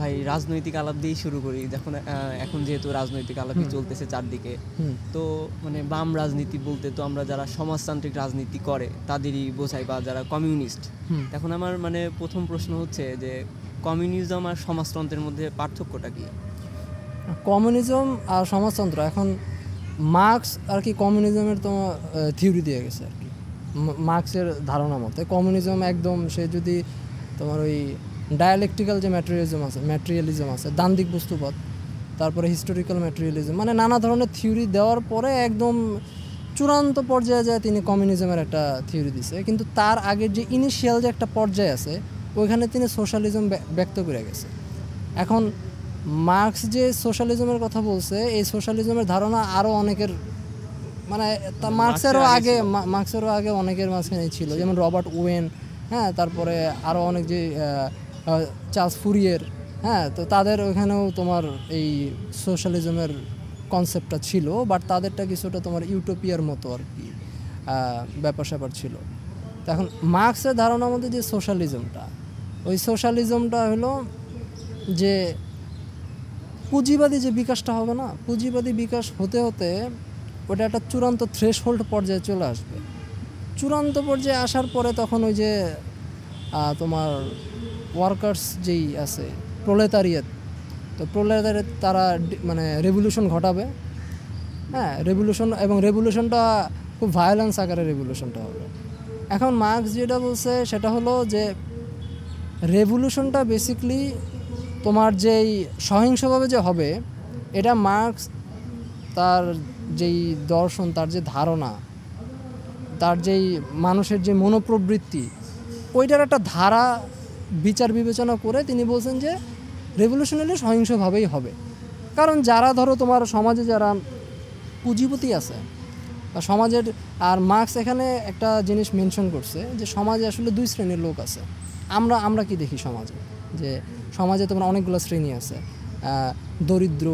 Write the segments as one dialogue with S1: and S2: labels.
S1: ভাই রাজনৈতিক আলাপ দিয়েই শুরু করি যখন এখন যেহেতু রাজনৈতিক আলাপই চলতেছে চারদিকে তো মানে বাম রাজনীতি বলতে তো আমরা যারা সমাজতান্ত্রিক রাজনীতি করে তাদেরই বোঝাই বা যারা কমিউনিস্ট এখন আমার মানে প্রথম প্রশ্ন হচ্ছে যে কমিউনিজম আর সমাজতন্ত্রের মধ্যে পার্থক্যটা কি
S2: কমিউনিজম আর সমাজতন্ত্র এখন মার্কস আর কি কমিউনিজমের তোমার থিওরি দিয়ে গেছে আর কি মার্কসের ধারণা মতে কমিউনিজম একদম সে যদি তোমার ওই ডায়ালেকটিক্যাল যে ম্যাটেরিয়ালিজম আছে ম্যাটেরিয়ালিজম আছে দান্দিক বস্তুপথ তারপরে হিস্টোরিক্যাল ম্যাটেরিয়ালিজম মানে নানা ধরনের থিওরি দেওয়ার পরে একদম চূড়ান্ত পর্যায়ে যায় তিনি কমিউনিজমের একটা থিওরি দিছে কিন্তু তার আগের যে ইনিশিয়াল যে একটা পর্যায়ে আছে ওইখানে তিনি সোশ্যালিজম ব্যক্ত করে গেছে এখন মার্কস যে সোশ্যালিজমের কথা বলছে এই সোশ্যালিজমের ধারণা আরও অনেকের মানে মার্কসেরও আগে মার্কসেরও আগে অনেকের মাঝখানে ছিল যেমন রবার্ট ওয়েন হ্যাঁ তারপরে আরও অনেক যে চার্লস ফুরিয়ের হ্যাঁ তো তাদের ওখানেও তোমার এই সোশ্যালিজমের কনসেপ্টটা ছিল বাট তাদেরটা কিছুটা তোমার ইউটোপিয়ার মতো আর কি ব্যাপার স্যাপার ছিল এখন মার্ক্সের ধারণা মধ্যে যে সোশ্যালিজমটা ওই সোশ্যালিজমটা হলো যে পুঁজিবাদী যে বিকাশটা হবে না পুঁজিবাদী বিকাশ হতে হতে ওটা একটা চূড়ান্ত থ্রেশহোল্ড পর্যায়ে চলে আসবে চূড়ান্ত পর্যায়ে আসার পরে তখন ওই যে তোমার ওয়ার্কার্স যেই আছে প্রলেতারিয়াত তো প্রলেতারিয়াত তারা মানে রেভলিউশন ঘটাবে হ্যাঁ রেভলিউশন এবং রেভলিউশনটা খুব ভায়োলেন্স আকারে রেভলিউশনটা হবে এখন মার্কস যেটা বলছে সেটা হলো যে রেভলিউশনটা বেসিকলি তোমার যেই সহিংসভাবে যে হবে এটা মার্কস তার যেই দর্শন তার যে ধারণা তার যেই মানুষের যে মনোপ্রবৃত্তি ওইটার একটা ধারা বিচার বিবেচনা করে তিনি বলছেন যে রেভলিউশনারি সহিংসভাবেই হবে কারণ যারা ধরো তোমার সমাজে যারা পুঁজিপতি আছে বা সমাজের আর মার্ক্স এখানে একটা জিনিস মেনশন করছে যে সমাজে আসলে দুই শ্রেণীর লোক আছে আমরা আমরা কি দেখি সমাজে যে সমাজে তোমার অনেকগুলো শ্রেণী আছে দরিদ্র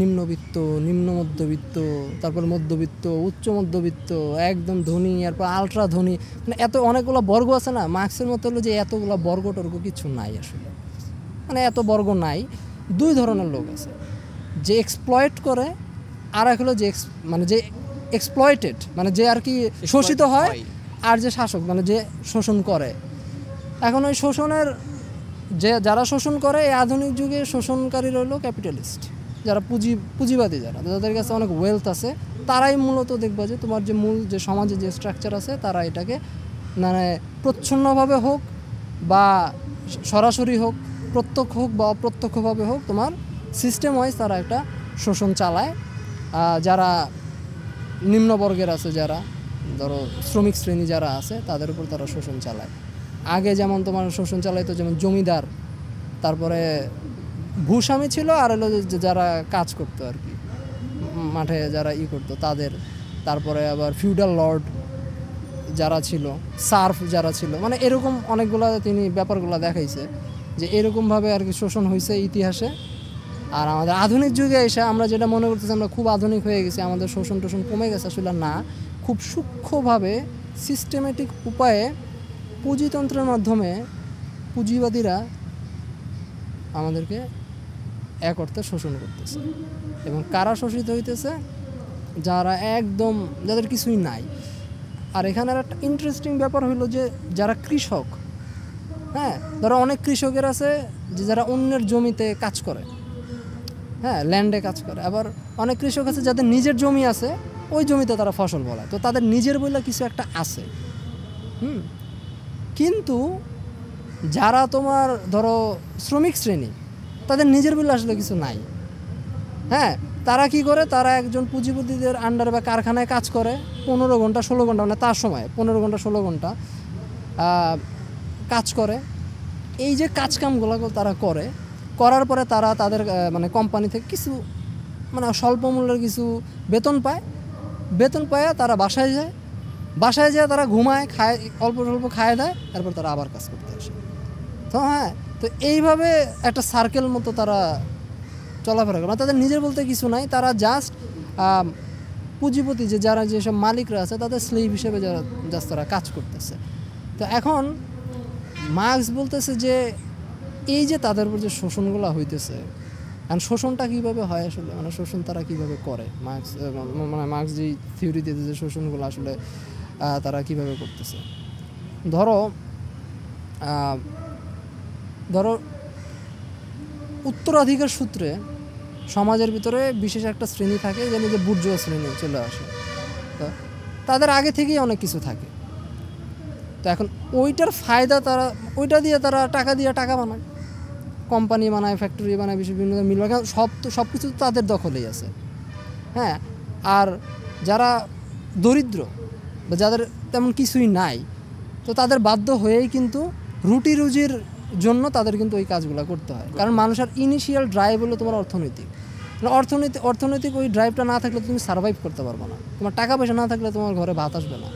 S2: নিম্নবিত্ত নিম্ন মধ্যবিত্ত তারপর মধ্যবিত্ত উচ্চ মধ্যবিত্ত একদম ধনী এরপর আলট্রা ধনী মানে এত অনেকগুলো বর্গ আছে না মার্ক্সের মতো হলো যে এতগুলো বর্গ টর্গ কিছু নাই আসলে মানে এত বর্গ নাই দুই ধরনের লোক আছে যে এক্সপ্লয়েট করে আর এক হলো যে মানে যে এক্সপ্লয়েটেড মানে যে আর কি শোষিত হয় আর যে শাসক মানে যে শোষণ করে এখন ওই শোষণের যে যারা শোষণ করে এই আধুনিক যুগে শোষণকারী রইল ক্যাপিটালিস্ট যারা পুঁজি পুঁজিবাদী যারা যাদের কাছে অনেক ওয়েলথ আছে তারাই মূলত দেখবা যে তোমার যে মূল যে সমাজে যে স্ট্রাকচার আছে তারা এটাকে মানে প্রচ্ছন্নভাবে হোক বা সরাসরি হোক প্রত্যক্ষ হোক বা অপ্রত্যক্ষভাবে হোক তোমার সিস্টেম ওয়াইজ তারা একটা শোষণ চালায় যারা নিম্নবর্গের আছে যারা ধরো শ্রমিক শ্রেণী যারা আছে তাদের উপর তারা শোষণ চালায় আগে যেমন তোমার শোষণ চালাইতো যেমন জমিদার তারপরে ভূস্বামী ছিল আর হলো যারা কাজ করতো আর কি মাঠে যারা ই করতো তাদের তারপরে আবার ফিউডাল লর্ড যারা ছিল সার্ফ যারা ছিল মানে এরকম অনেকগুলো তিনি ব্যাপারগুলো দেখাইছে যে এরকমভাবে আর কি শোষণ হয়েছে ইতিহাসে আর আমাদের আধুনিক যুগে এসে আমরা যেটা মনে করতেছি আমরা খুব আধুনিক হয়ে গেছি আমাদের শোষণ টোষণ কমে গেছে আসলে না খুব সূক্ষ্মভাবে সিস্টেমেটিক উপায়ে পুঁজিতন্ত্রের মাধ্যমে পুঁজিবাদীরা আমাদেরকে এক অর্থে শোষণ করতেছে এবং কারা শোষিত হইতেছে যারা একদম যাদের কিছুই নাই আর এখানে একটা ইন্টারেস্টিং ব্যাপার হলো যে যারা কৃষক হ্যাঁ ধরো অনেক কৃষকের আছে যে যারা অন্যের জমিতে কাজ করে হ্যাঁ ল্যান্ডে কাজ করে আবার অনেক কৃষক আছে যাদের নিজের জমি আছে ওই জমিতে তারা ফসল বলে তো তাদের নিজের বইলা কিছু একটা আছে হুম কিন্তু যারা তোমার ধরো শ্রমিক শ্রেণী তাদের নিজের বলে আসলে কিছু নাই হ্যাঁ তারা কি করে তারা একজন পুঁজিপতিদের আন্ডার বা কারখানায় কাজ করে পনেরো ঘন্টা ষোলো ঘন্টা মানে তার সময় পনেরো ঘন্টা ষোলো ঘন্টা কাজ করে এই যে কাজ কামগুলো তারা করে করার পরে তারা তাদের মানে কোম্পানি থেকে কিছু মানে স্বল্প মূল্যের কিছু বেতন পায় বেতন পায় তারা বাসায় যায় বাসায় যায় তারা ঘুমায় খায় অল্প স্বল্প খায় দেয় তারপর তারা আবার কাজ করতে আসে তো হ্যাঁ তো এইভাবে একটা সার্কেল মতো তারা চলাফেরা করে মানে তাদের নিজের বলতে কিছু নাই তারা জাস্ট পুঁজিপতি যে যারা যেসব মালিকরা আছে তাদের স্লেভ হিসেবে যারা জাস্ট তারা কাজ করতেছে তো এখন মার্ক্স বলতেছে যে এই যে তাদের উপর যে শোষণগুলো হইতেছে কারণ শোষণটা কীভাবে হয় আসলে মানে শোষণ তারা কীভাবে করে মাস্ক মানে মাস্ক মানে যেই থিওরি দিতে যে শোষণগুলো আসলে তারা কীভাবে করতেছে ধরো ধরো উত্তরাধিকার সূত্রে সমাজের ভিতরে বিশেষ একটা শ্রেণী থাকে যে যে বুর্জ শ্রেণী চলে আসে তো তাদের আগে থেকেই অনেক কিছু থাকে তো এখন ওইটার ফায়দা তারা ওইটা দিয়ে তারা টাকা দিয়ে টাকা বানায় কোম্পানি বানায় ফ্যাক্টরি বানায় বিভিন্ন মিল বানায় সব তো সব কিছু তো তাদের দখলেই আছে হ্যাঁ আর যারা দরিদ্র বা যাদের তেমন কিছুই নাই তো তাদের বাধ্য হয়েই কিন্তু রুটি রুজির জন্য তাদের কিন্তু ওই কাজগুলো করতে হয় কারণ মানুষের ইনিশিয়াল ড্রাইভ হলো তোমার অর্থনৈতিক অর্থনৈতিক অর্থনৈতিক ওই ড্রাইভটা না থাকলে তুমি সার্ভাইভ করতে পারবো না তোমার টাকা পয়সা না থাকলে তোমার ঘরে ভাত আসবে না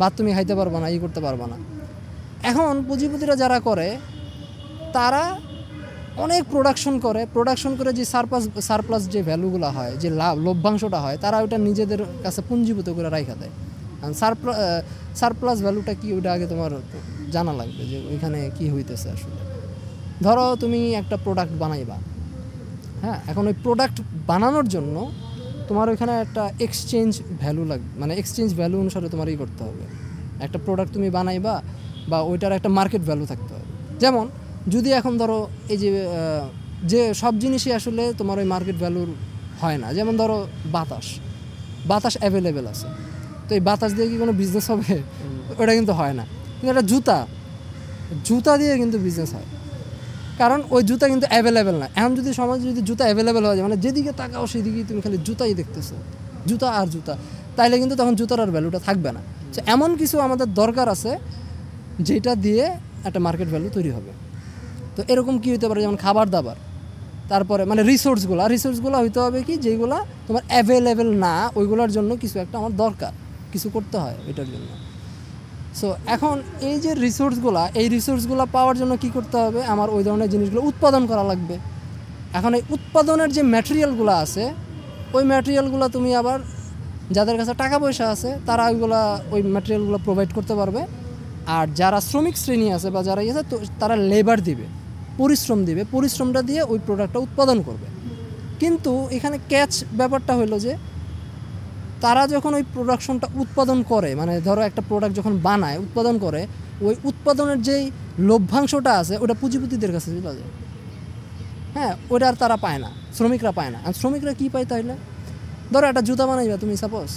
S2: ভাত তুমি খাইতে পারবো না ই করতে পারবো না এখন পুঁজিপতিরা যারা করে তারা অনেক প্রোডাকশন করে প্রোডাকশন করে যে সারপ্লাস সারপ্লাস যে ভ্যালুগুলো হয় যে লাভ লভ্যাংশটা হয় তারা ওইটা নিজেদের কাছে পুঞ্জীভূত করে রাইখা দেয় সারপ্লা সারপ্লাস ভ্যালুটা কি ওইটা আগে তোমার জানা লাগবে যে ওইখানে কি হইতেছে আসলে ধরো তুমি একটা প্রোডাক্ট বানাইবা হ্যাঁ এখন ওই প্রোডাক্ট বানানোর জন্য তোমার ওইখানে একটা এক্সচেঞ্জ ভ্যালু লাগবে মানে এক্সচেঞ্জ ভ্যালু অনুসারে তোমার ই করতে হবে একটা প্রোডাক্ট তুমি বানাইবা বা ওইটার একটা মার্কেট ভ্যালু থাকতে হবে যেমন যদি এখন ধরো এই যে যে সব জিনিসই আসলে তোমার ওই মার্কেট ভ্যালুর হয় না যেমন ধরো বাতাস বাতাস অ্যাভেলেবেল আছে তো এই বাতাস দিয়ে কি কোনো বিজনেস হবে ওটা কিন্তু হয় না কিন্তু একটা জুতা জুতা দিয়ে কিন্তু বিজনেস হয় কারণ ওই জুতা কিন্তু অ্যাভেলেবেল না এখন যদি সমাজে যদি জুতা অ্যাভেলেবেল হয় মানে যেদিকে তাকাও সেদিকেই তুমি খালি জুতাই দেখতেছো জুতা আর জুতা তাইলে কিন্তু তখন জুতার আর ভ্যালুটা থাকবে না তো এমন কিছু আমাদের দরকার আছে যেটা দিয়ে একটা মার্কেট ভ্যালু তৈরি হবে তো এরকম কি হতে পারে যেমন খাবার দাবার তারপরে মানে রিসোর্সগুলো রিসোর্সগুলো হইতে হবে কি যেগুলো তোমার অ্যাভেলেবেল না ওইগুলোর জন্য কিছু একটা আমার দরকার কিছু করতে হয় এটার জন্য সো এখন এই যে রিসোর্সগুলো এই রিসোর্সগুলো পাওয়ার জন্য কি করতে হবে আমার ওই ধরনের জিনিসগুলো উৎপাদন করা লাগবে এখন এই উৎপাদনের যে ম্যাটেরিয়ালগুলো আছে ওই ম্যাটেরিয়ালগুলো তুমি আবার যাদের কাছে টাকা পয়সা আছে তারা ওইগুলো ওই ম্যাটেরিয়ালগুলো প্রোভাইড করতে পারবে আর যারা শ্রমিক শ্রেণী আছে বা যারা আছে তো তারা লেবার দিবে পরিশ্রম দিবে পরিশ্রমটা দিয়ে ওই প্রোডাক্টটা উৎপাদন করবে কিন্তু এখানে ক্যাচ ব্যাপারটা হলো যে তারা যখন ওই প্রোডাকশনটা উৎপাদন করে মানে ধরো একটা প্রোডাক্ট যখন বানায় উৎপাদন করে ওই উৎপাদনের যেই লভ্যাংশটা আছে ওটা পুঁজিপতিদের কাছে চলে যায় হ্যাঁ ওটা আর তারা পায় না শ্রমিকরা পায় না আর শ্রমিকরা কী পায় তাহলে ধরো একটা জুতা বানাইবে তুমি সাপোজ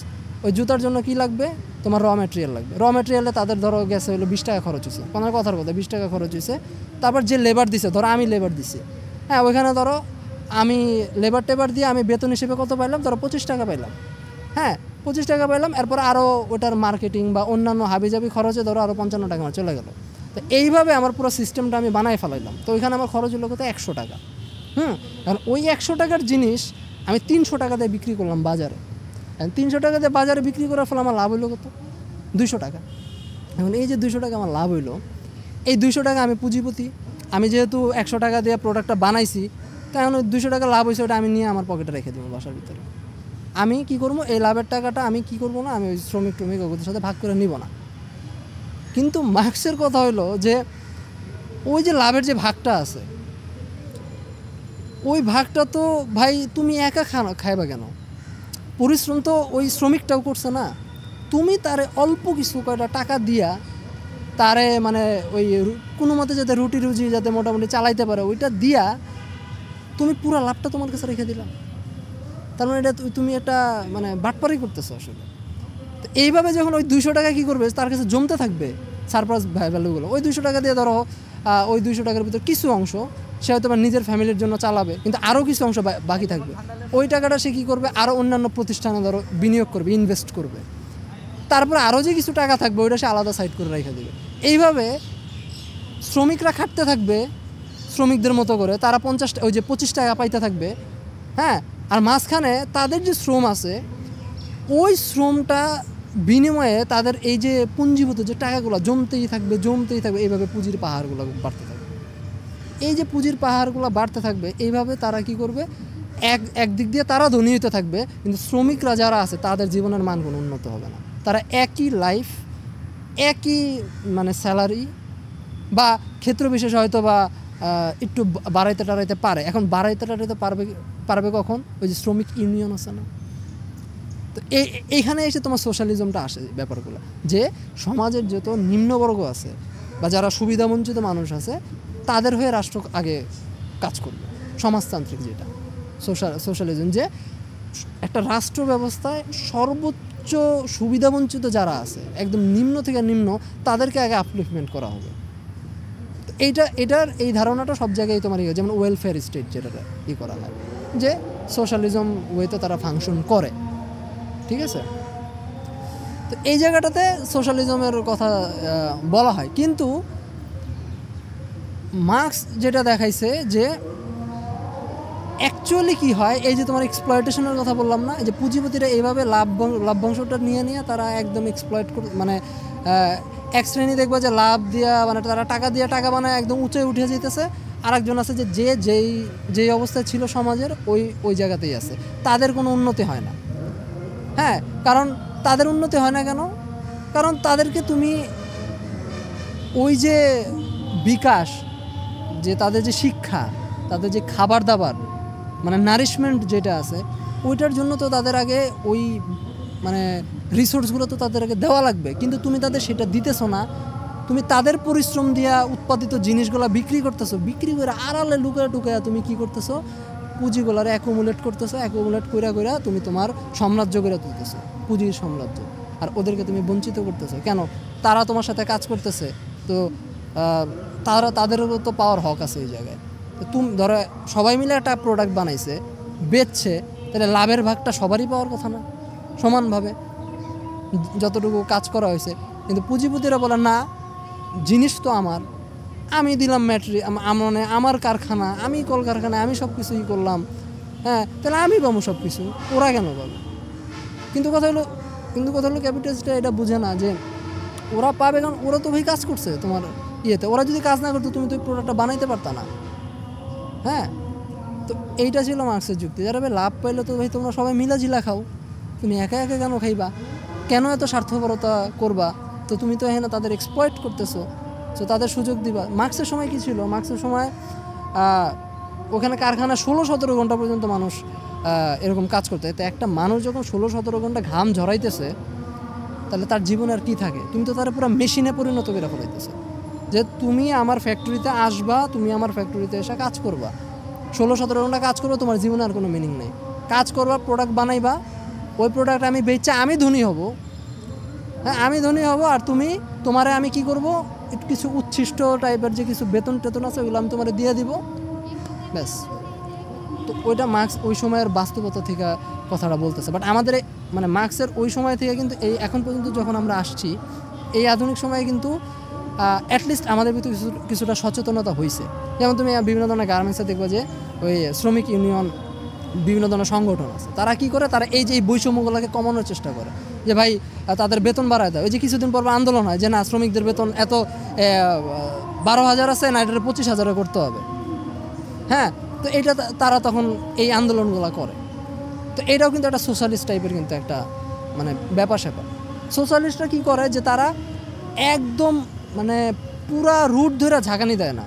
S2: ওই জুতার জন্য কি লাগবে তোমার র মেটেরিয়াল লাগবে র মেটেরিয়ালে তাদের ধরো গেছে হলো বিশ টাকা খরচ হয়েছে পনেরো কথার কথা বিশ টাকা খরচ হয়েছে তারপর যে লেবার দিছে ধরো আমি লেবার দিছি হ্যাঁ ওইখানে ধরো আমি লেবার টেবার দিয়ে আমি বেতন হিসেবে কত পাইলাম ধরো পঁচিশ টাকা পাইলাম হ্যাঁ পঁচিশ টাকা পাইলাম এরপর আরও ওটার মার্কেটিং বা অন্যান্য হাবিজাবি খরচে ধরো আরও পঞ্চান্ন টাকা আমার চলে গেলো তো এইভাবে আমার পুরো সিস্টেমটা আমি বানায় ফেলাইলাম তো ওইখানে আমার খরচ হলো কত একশো টাকা হুম কারণ ওই একশো টাকার জিনিস আমি তিনশো টাকা দিয়ে বিক্রি করলাম বাজারে তিনশো টাকা দিয়ে বাজারে বিক্রি করার ফলে আমার লাভ হলো কত দুইশো টাকা এখন এই যে দুইশো টাকা আমার লাভ হইলো এই দুইশো টাকা আমি পুঁজিপতি আমি যেহেতু একশো টাকা দিয়ে প্রোডাক্টটা বানাইছি তাই এখন ওই দুশো টাকা লাভ হয়েছে ওটা আমি নিয়ে আমার পকেটে রেখে দেবো বাসার ভিতরে আমি কি করবো এই লাভের টাকাটা আমি কি করবো না আমি ওই শ্রমিক ট্রমিক ওদের সাথে ভাগ করে নিব না কিন্তু মার্ক্সের কথা হলো যে ওই যে লাভের যে ভাগটা আছে ওই ভাগটা তো ভাই তুমি একা খানা খাইবা কেন পরিশ্রম তো ওই শ্রমিকটাও করছে না তুমি তারে অল্প কিছু কয়টা টাকা দিয়া তারে মানে ওই কোনো মতে যাতে রুটি রুজি যাতে মোটামুটি চালাইতে পারে ওইটা দিয়া তুমি পুরা লাভটা তোমার কাছে রেখে দিলাম তার মানে এটা তুমি একটা মানে বাটপারি করতেছো আসলে তো এইভাবে যখন ওই দুইশো টাকা কী করবে তার কাছে জমতে থাকবে সারপ্রাইজ ভ্যালুগুলো ওই দুইশো টাকা দিয়ে ধরো ওই দুইশো টাকার ভিতর কিছু অংশ সে হয়তো বা নিজের ফ্যামিলির জন্য চালাবে কিন্তু আরও কিছু অংশ বাকি থাকবে ওই টাকাটা সে কী করবে আরও অন্যান্য প্রতিষ্ঠানে ধরো বিনিয়োগ করবে ইনভেস্ট করবে তারপরে আরও যে কিছু টাকা থাকবে ওইটা সে আলাদা সাইড করে রেখে দেবে এইভাবে শ্রমিকরা খাটতে থাকবে শ্রমিকদের মতো করে তারা পঞ্চাশ ওই যে পঁচিশ টাকা পাইতে থাকবে হ্যাঁ আর মাঝখানে তাদের যে শ্রম আছে ওই শ্রমটা বিনিময়ে তাদের এই যে পুঞ্জীভূত যে টাকাগুলো জমতেই থাকবে জমতেই থাকবে এইভাবে পুঁজির পাহাড়গুলো বাড়তে থাকবে এই যে পুঁজির পাহাড়গুলো বাড়তে থাকবে এইভাবে তারা কি করবে এক একদিক দিয়ে তারা ধনী হতে থাকবে কিন্তু শ্রমিকরা যারা আছে তাদের জীবনের মান কোনো উন্নত হবে না তারা একই লাইফ একই মানে স্যালারি বা ক্ষেত্র বিশেষ হয়তো বা একটু বাড়াইতে টাড়াইতে পারে এখন বাড়াইতে টাড়াইতে পারবে পারবে কখন ওই যে শ্রমিক ইউনিয়ন আছে না তো এই এইখানে এসে তোমার সোশ্যালিজমটা আসে ব্যাপারগুলো যে সমাজের যত নিম্নবর্গ আছে বা যারা সুবিধাবঞ্চিত মানুষ আছে তাদের হয়ে রাষ্ট্র আগে কাজ করবে সমাজতান্ত্রিক যেটা সোশ্যাল সোশ্যালিজম যে একটা রাষ্ট্র ব্যবস্থায় সর্বোচ্চ সুবিধাবঞ্চিত যারা আছে একদম নিম্ন থেকে নিম্ন তাদেরকে আগে আপলিফমেন্ট করা হবে এইটা এটার এই ধারণাটা সব জায়গায় তোমার ইয়ে যেমন ওয়েলফেয়ার স্টেট যেটা ই করা হয় যে সোশ্যালিজম ওয়েতে তারা ফাংশন করে ঠিক আছে তো এই জায়গাটাতে সোশ্যালিজমের কথা বলা হয় কিন্তু মার্ক্স যেটা দেখাইছে যে অ্যাকচুয়ালি কি হয় এই যে তোমার এক্সপ্লয়টেশনের কথা বললাম না যে পুঁজিপতিরা এইভাবে লাভ লাভবংশটা নিয়ে নিয়ে তারা একদম এক্সপ্লয়েট মানে এক শ্রেণী দেখবো যে লাভ দিয়া মানে তারা টাকা দিয়ে টাকা বানায় একদম উঁচে উঠে যেতেছে আরেকজন আছে যে যে যেই যেই অবস্থায় ছিল সমাজের ওই ওই জায়গাতেই আছে তাদের কোনো উন্নতি হয় না হ্যাঁ কারণ তাদের উন্নতি হয় না কেন কারণ তাদেরকে তুমি ওই যে বিকাশ যে তাদের যে শিক্ষা তাদের যে খাবার দাবার মানে নারিশমেন্ট যেটা আছে ওইটার জন্য তো তাদের আগে ওই মানে রিসোর্সগুলো তো তাদেরকে দেওয়া লাগবে কিন্তু তুমি তাদের সেটা দিতেছো না তুমি তাদের পরিশ্রম দিয়া উৎপাদিত জিনিসগুলো বিক্রি করতেছো বিক্রি করে আড়ালে লুকায় টুকায় তুমি কি করতেছো পুঁজিগুলার অ্যাকুমুলেট করতেছো অ্যাকুমুলেট করে করে তুমি তোমার সাম্রাজ্য করে তুলতেছো পুঁজির সাম্রাজ্য আর ওদেরকে তুমি বঞ্চিত করতেছো কেন তারা তোমার সাথে কাজ করতেছে তো তারা তাদেরও তো পাওয়ার হক আছে এই জায়গায় তো তুমি ধরো সবাই মিলে একটা প্রোডাক্ট বানাইছে বেচছে তাহলে লাভের ভাগটা সবারই পাওয়ার কথা না সমানভাবে যতটুকু কাজ করা হয়েছে কিন্তু পুঁজিপতিরা বলে না জিনিস তো আমার আমি দিলাম ম্যাটেরি মানে আমার কারখানা আমি কলকারখানা আমি সব কিছুই করলাম হ্যাঁ তাহলে আমি পাবো সব কিছু ওরা কেন পাবে কিন্তু কথা হলো কিন্তু কথা হলো ক্যাপিটালিস্টরা এটা বুঝে না যে ওরা পাবে কারণ ওরা তো ভাই কাজ করছে তোমার ইয়েতে ওরা যদি কাজ না করতো তুমি তো প্রোডাক্টটা বানাইতে পারত না হ্যাঁ তো এইটা ছিল মার্ক্সের যুক্তি যারা ভাই লাভ পাইলে তো ভাই তোমরা সবাই মিলাজিলা খাও তুমি একা একা কেন খাইবা কেন এত স্বার্থপরতা করবা তো তুমি তো এখানে তাদের এক্সপ্লয়েট করতেছো তো তাদের সুযোগ দিবা মার্ক্সের সময় কী ছিল মার্ক্সের সময় ওখানে কারখানা ষোলো সতেরো ঘন্টা পর্যন্ত মানুষ এরকম কাজ করতে তো একটা মানুষ যখন ষোলো সতেরো ঘন্টা ঘাম ঝরাইতেছে তাহলে তার জীবনে আর কী থাকে তুমি তো তার পুরো মেশিনে পরিণত করে ফেলাইতেছে যে তুমি আমার ফ্যাক্টরিতে আসবা তুমি আমার ফ্যাক্টরিতে এসে কাজ করবা ষোলো সতেরো ঘন্টা কাজ করবো তোমার জীবনে আর কোনো মিনিং নেই কাজ করবা প্রোডাক্ট বানাইবা ওই প্রোডাক্ট আমি বেচে আমি ধনী হব হ্যাঁ আমি ধনী হব আর তুমি তোমারে আমি কি করব কিছু উচ্ছিষ্ট টাইপের যে কিছু বেতন টেতন আছে ওগুলো আমি তোমার দিয়ে দিব ব্যাস তো ওইটা মার্কস ওই সময়ের বাস্তবতা থেকে কথাটা বলতেছে বাট আমাদের মানে মার্কসের ওই সময় থেকে কিন্তু এই এখন পর্যন্ত যখন আমরা আসছি এই আধুনিক সময়ে কিন্তু অ্যাটলিস্ট আমাদের ভিতরে কিছু কিছুটা সচেতনতা হয়েছে যেমন তুমি বিভিন্ন ধরনের গার্মেন্টসে দেখবো যে ওই শ্রমিক ইউনিয়ন বিভিন্ন ধরনের সংগঠন আছে তারা কি করে তারা এই যে এই বৈষম্যগুলোকে কমানোর চেষ্টা করে যে ভাই তাদের বেতন বাড়ায় দেয় ওই যে কিছুদিন পর আন্দোলন হয় যে না শ্রমিকদের বেতন এত বারো হাজার আছে না এটা পঁচিশ হাজারে করতে হবে হ্যাঁ তো এটা তারা তখন এই আন্দোলনগুলো করে তো এটাও কিন্তু একটা সোশ্যালিস্ট টাইপের কিন্তু একটা মানে ব্যাপার স্যাপার সোশ্যালিস্টরা কী করে যে তারা একদম মানে পুরা রুট ধরে ঝাঁকানি দেয় না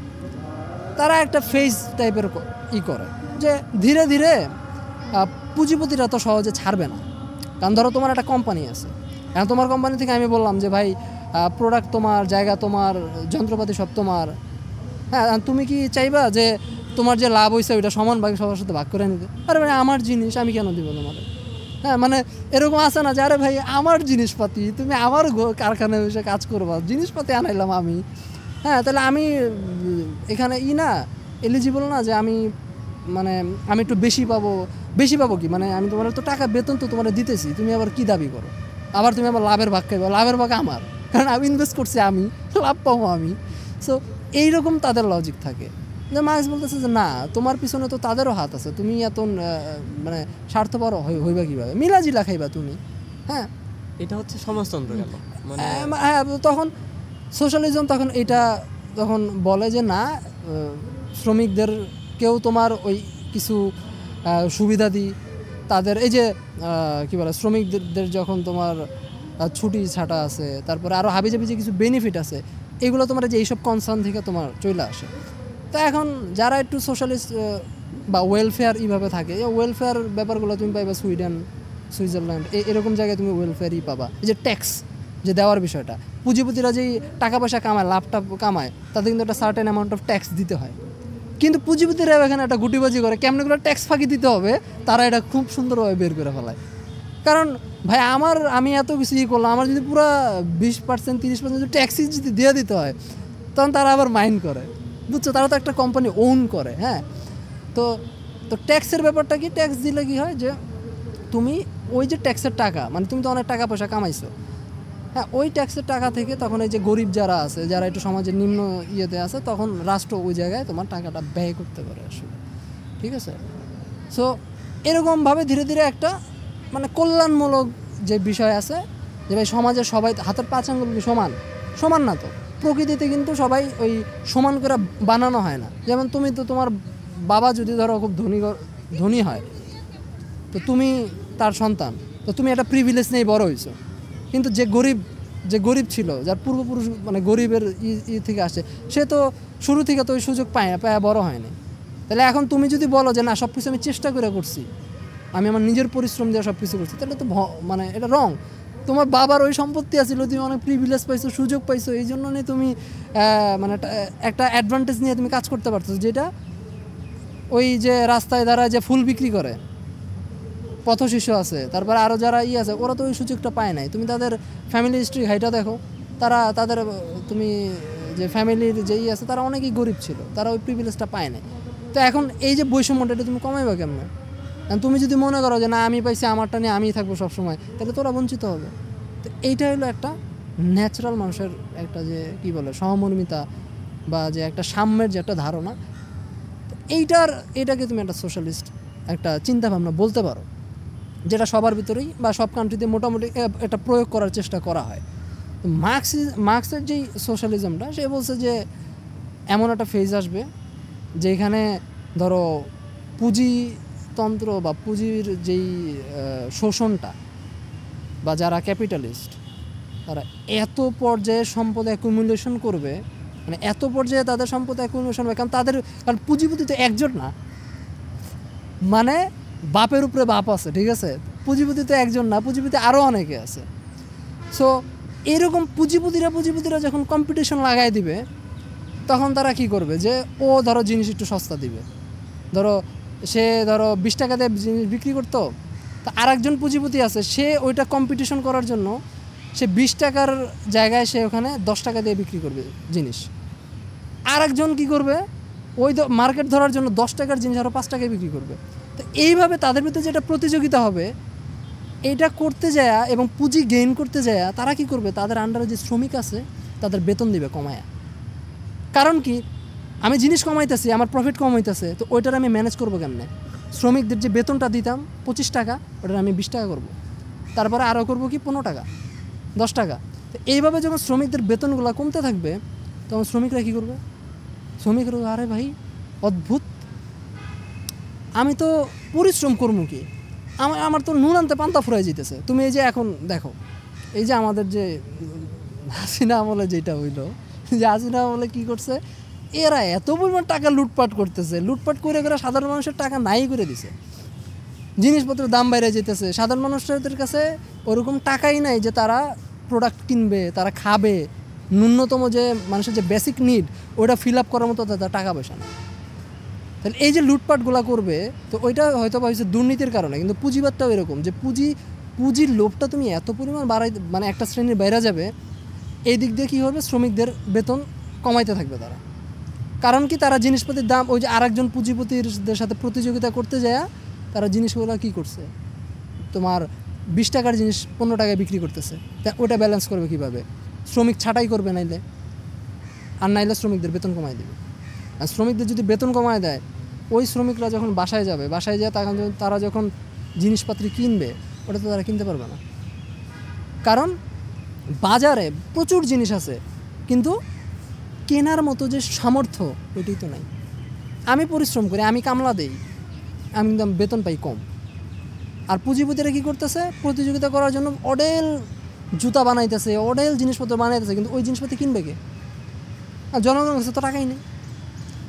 S2: তারা একটা ফেস টাইপের ই করে যে ধীরে ধীরে পুঁজিপতিরা তো সহজে ছাড়বে না কারণ ধরো তোমার একটা কোম্পানি আছে এখন তোমার কোম্পানি থেকে আমি বললাম যে ভাই প্রোডাক্ট তোমার জায়গা তোমার যন্ত্রপাতি সব তোমার হ্যাঁ তুমি কি চাইবা যে তোমার যে লাভ হয়েছে ওইটা সমান ভাগে সবার সাথে ভাগ করে নিতে আরে ভাই আমার জিনিস আমি কেন দিব তোমার হ্যাঁ মানে এরকম আছে না যে আরে ভাই আমার জিনিসপাতি তুমি আমার কারখানায় বসে কাজ করবা জিনিসপাতি আনাইলাম আমি হ্যাঁ তাহলে আমি এখানে ই না এলিজিবল না যে আমি মানে আমি একটু বেশি পাবো বেশি পাবো কি মানে আমি তোমার তো টাকা বেতন তো তোমার দিতেছি তুমি আবার কি দাবি করো আবার তুমি আমার লাভের ভাগ খাইবো লাভের ভাগ আমার কারণ আমি ইনভেস্ট করছি আমি লাভ পাবো আমি সো এইরকম তাদের লজিক থাকে যে মাস বলতেছে যে না তোমার পিছনে তো তাদেরও হাত আছে তুমি এত মানে স্বার্থপর হইবা কীভাবে মিলাজিলা খাইবা তুমি হ্যাঁ
S1: এটা হচ্ছে সমাজতন্ত্র মানে
S2: হ্যাঁ, হ্যাঁ তখন সোশ্যালিজম তখন এটা তখন বলে যে না শ্রমিকদের কেউ তোমার ওই কিছু সুবিধা দিই তাদের এই যে কী বলে শ্রমিকদের যখন তোমার ছুটি ছাটা আছে তারপরে আরও হাবিজাবি যে কিছু বেনিফিট আছে এগুলো তোমার যে এইসব কনসার্ন থেকে তোমার চলে আসে তো এখন যারা একটু সোশ্যালিস্ট বা ওয়েলফেয়ার এইভাবে থাকে এই ওয়েলফেয়ার ব্যাপারগুলো তুমি পাইবা সুইডেন সুইজারল্যান্ড এরকম জায়গায় তুমি ওয়েলফেয়ারই পাবা এই যে ট্যাক্স যে দেওয়ার বিষয়টা পুঁজিপতিরা যেই টাকা পয়সা কামায় লাভটা কামায় তাদের কিন্তু একটা সার্টেন অ্যামাউন্ট অফ ট্যাক্স দিতে হয় কিন্তু পুঁজিপতিরা এখানে একটা গুটিবাজি করে কেমন করে ট্যাক্স ফাঁকি দিতে হবে তারা এটা খুব সুন্দরভাবে বের করে ফেলায় কারণ ভাই আমার আমি এত কিছু ই করলাম আমার যদি পুরো বিশ পার্সেন্ট তিরিশ পার্সেন্ট যদি ট্যাক্সি যদি দিয়ে দিতে হয় তখন তারা আবার মাইন্ড করে বুঝছো তারা তো একটা কোম্পানি ওন করে হ্যাঁ তো তো ট্যাক্সের ব্যাপারটা কি ট্যাক্স দিলে কি হয় যে তুমি ওই যে ট্যাক্সের টাকা মানে তুমি তো অনেক টাকা পয়সা কামাইছো হ্যাঁ ওই ট্যাক্সের টাকা থেকে তখন এই যে গরিব যারা আছে যারা একটু সমাজের নিম্ন ইয়েতে আছে তখন রাষ্ট্র ওই জায়গায় তোমার টাকাটা ব্যয় করতে পারে আসলে ঠিক আছে সো এরকমভাবে ধীরে ধীরে একটা মানে কল্যাণমূলক যে বিষয় আছে যে ভাই সমাজের সবাই হাতের পাঁচ সমান সমান না তো প্রকৃতিতে কিন্তু সবাই ওই সমান করে বানানো হয় না যেমন তুমি তো তোমার বাবা যদি ধরো খুব ধনী ধনী হয় তো তুমি তার সন্তান তো তুমি একটা প্রিভিলেজ নিয়ে বড় হয়েছো কিন্তু যে গরিব যে গরিব ছিল যার পূর্বপুরুষ মানে গরিবের ই থেকে আসে সে তো শুরু থেকে তো ওই সুযোগ পায় পায় বড় হয়নি তাহলে এখন তুমি যদি বলো যে না সব কিছু আমি চেষ্টা করে করছি আমি আমার নিজের পরিশ্রম দিয়ে সব কিছু করছি তাহলে তো মানে এটা রং তোমার বাবার ওই সম্পত্তি আছিল তুমি অনেক প্রিভিলেজ পাইছো সুযোগ পাইছো এই জন্য নিয়ে তুমি মানে একটা অ্যাডভান্টেজ নিয়ে তুমি কাজ করতে পারছো যেটা ওই যে রাস্তায় দ্বারা যে ফুল বিক্রি করে পথ শিশু আছে তারপরে আরও যারা ই আছে ওরা তো ওই সুযোগটা পায় নাই তুমি তাদের ফ্যামিলি হিস্ট্রি হাইটা দেখো তারা তাদের তুমি যে ফ্যামিলির যে ই আছে তারা অনেকেই গরিব ছিল তারা ওই প্রিভিলেজটা পায় নাই তো এখন এই যে বৈষম্যটা এটা তুমি কমাইবা কেমনে তুমি যদি মনে করো যে না আমি পাইছি আমারটা নিয়ে আমিই থাকবো সবসময় তাহলে তোরা বঞ্চিত হবে তো এইটা হলো একটা ন্যাচারাল মানুষের একটা যে কি বলে সহমর্মিতা বা যে একটা সাম্যের যে একটা ধারণা এইটার এটাকে তুমি একটা সোশ্যালিস্ট একটা চিন্তাভাবনা বলতে পারো যেটা সবার ভিতরেই বা সব কান্ট্রিতে মোটামুটি এটা প্রয়োগ করার চেষ্টা করা হয় মার্ক্স মার্ক্সের যেই সোশ্যালিজমটা সে বলছে যে এমন একটা ফেজ আসবে যেখানে ধরো পুঁজিতন্ত্র বা পুঁজির যেই শোষণটা বা যারা ক্যাপিটালিস্ট তারা এত পর্যায়ে সম্পদ অ্যাকুমুলেশন করবে মানে এত পর্যায়ে তাদের সম্পদ অ্যাকুমুলেশন হবে কারণ তাদের কারণ পুঁজিপতি তো একজন না মানে বাপের উপরে বাপ আছে ঠিক আছে পুঁজিপতি তো একজন না পুঁজিপতি আরও অনেকে আছে সো এরকম পুঁজিপতিরা পুঁজিপতিরা যখন কম্পিটিশন লাগাই দিবে তখন তারা কি করবে যে ও ধরো জিনিস একটু সস্তা দিবে ধরো সে ধরো বিশ টাকাতে জিনিস বিক্রি করতো তা আরেকজন পুঁজিপতি আছে সে ওইটা কম্পিটিশন করার জন্য সে বিশ টাকার জায়গায় সে ওখানে দশ টাকা দিয়ে বিক্রি করবে জিনিস আরেকজন কি করবে ওই মার্কেট ধরার জন্য দশ টাকার জিনিস আরও পাঁচ টাকায় বিক্রি করবে তো এইভাবে তাদের ভিতরে যেটা প্রতিযোগিতা হবে এটা করতে যায় এবং পুঁজি গেইন করতে যায় তারা কি করবে তাদের আন্ডারে যে শ্রমিক আছে তাদের বেতন দিবে কমায়া কারণ কি আমি জিনিস কমাইতেছি আমার প্রফিট কম হইতেছে তো ওইটার আমি ম্যানেজ করবো কেমনে শ্রমিকদের যে বেতনটা দিতাম পঁচিশ টাকা ওটার আমি বিশ টাকা করব। তারপরে আরও করব কি পনেরো টাকা দশ টাকা তো এইভাবে যখন শ্রমিকদের বেতনগুলো কমতে থাকবে তখন শ্রমিকরা কী করবে শ্রমিকরা আরে ভাই অদ্ভুত আমি তো পরিশ্রম করবো কি আমার আমার তো নুন আনতে পান্তা ফুরাই যেতেছে তুমি এই যে এখন দেখো এই যে আমাদের যে হাসিনা আমলে যেটা হইলো যে হাসিনা আমলে কী করছে এরা এত পরিমাণ টাকা লুটপাট করতেছে লুটপাট করে করে সাধারণ মানুষের টাকা নাই করে দিছে জিনিসপত্রের দাম বাইরে যেতেছে সাধারণ মানুষদের কাছে ওরকম টাকাই নাই যে তারা প্রোডাক্ট কিনবে তারা খাবে ন্যূনতম যে মানুষের যে বেসিক নিড ওটা ফিল আপ করার মতো তাদের টাকা পয়সা নেই তাহলে এই যে লুটপাটগুলো করবে তো ওইটা হয়তো ভাবছে দুর্নীতির কারণে কিন্তু পুঁজিবাদটাও এরকম যে পুঁজি পুঁজির লোভটা তুমি এত পরিমাণ বাড়াই মানে একটা শ্রেণীর বাইরে যাবে এই দিক দিয়ে কী হবে শ্রমিকদের বেতন কমাইতে থাকবে তারা কারণ কি তারা জিনিসপাতির দাম ওই যে আরেকজন পুঁজিপতির সাথে প্রতিযোগিতা করতে যায় তারা জিনিসগুলো কী করছে তোমার বিশ টাকার জিনিস পনেরো টাকায় বিক্রি করতেছে তা ওটা ব্যালেন্স করবে কিভাবে শ্রমিক ছাটাই করবে নাইলে আর নাইলে শ্রমিকদের বেতন কমাই দেবে শ্রমিকদের যদি বেতন কমায় দেয় ওই শ্রমিকরা যখন বাসায় যাবে বাসায় যায় তখন তারা যখন জিনিসপত্র কিনবে ওটা তো তারা কিনতে পারবে না কারণ বাজারে প্রচুর জিনিস আছে কিন্তু কেনার মতো যে সামর্থ্য ওইটাই তো নাই আমি পরিশ্রম করি আমি কামলা দেই আমি কিন্তু বেতন পাই কম আর পুঁজিপতিরা কী করতেছে প্রতিযোগিতা করার জন্য অডেল জুতা বানাইতেছে অডেল জিনিসপত্র বানাইতেছে কিন্তু ওই জিনিসপত্র কিনবে কে আর জনগণ তো টাকাই নেই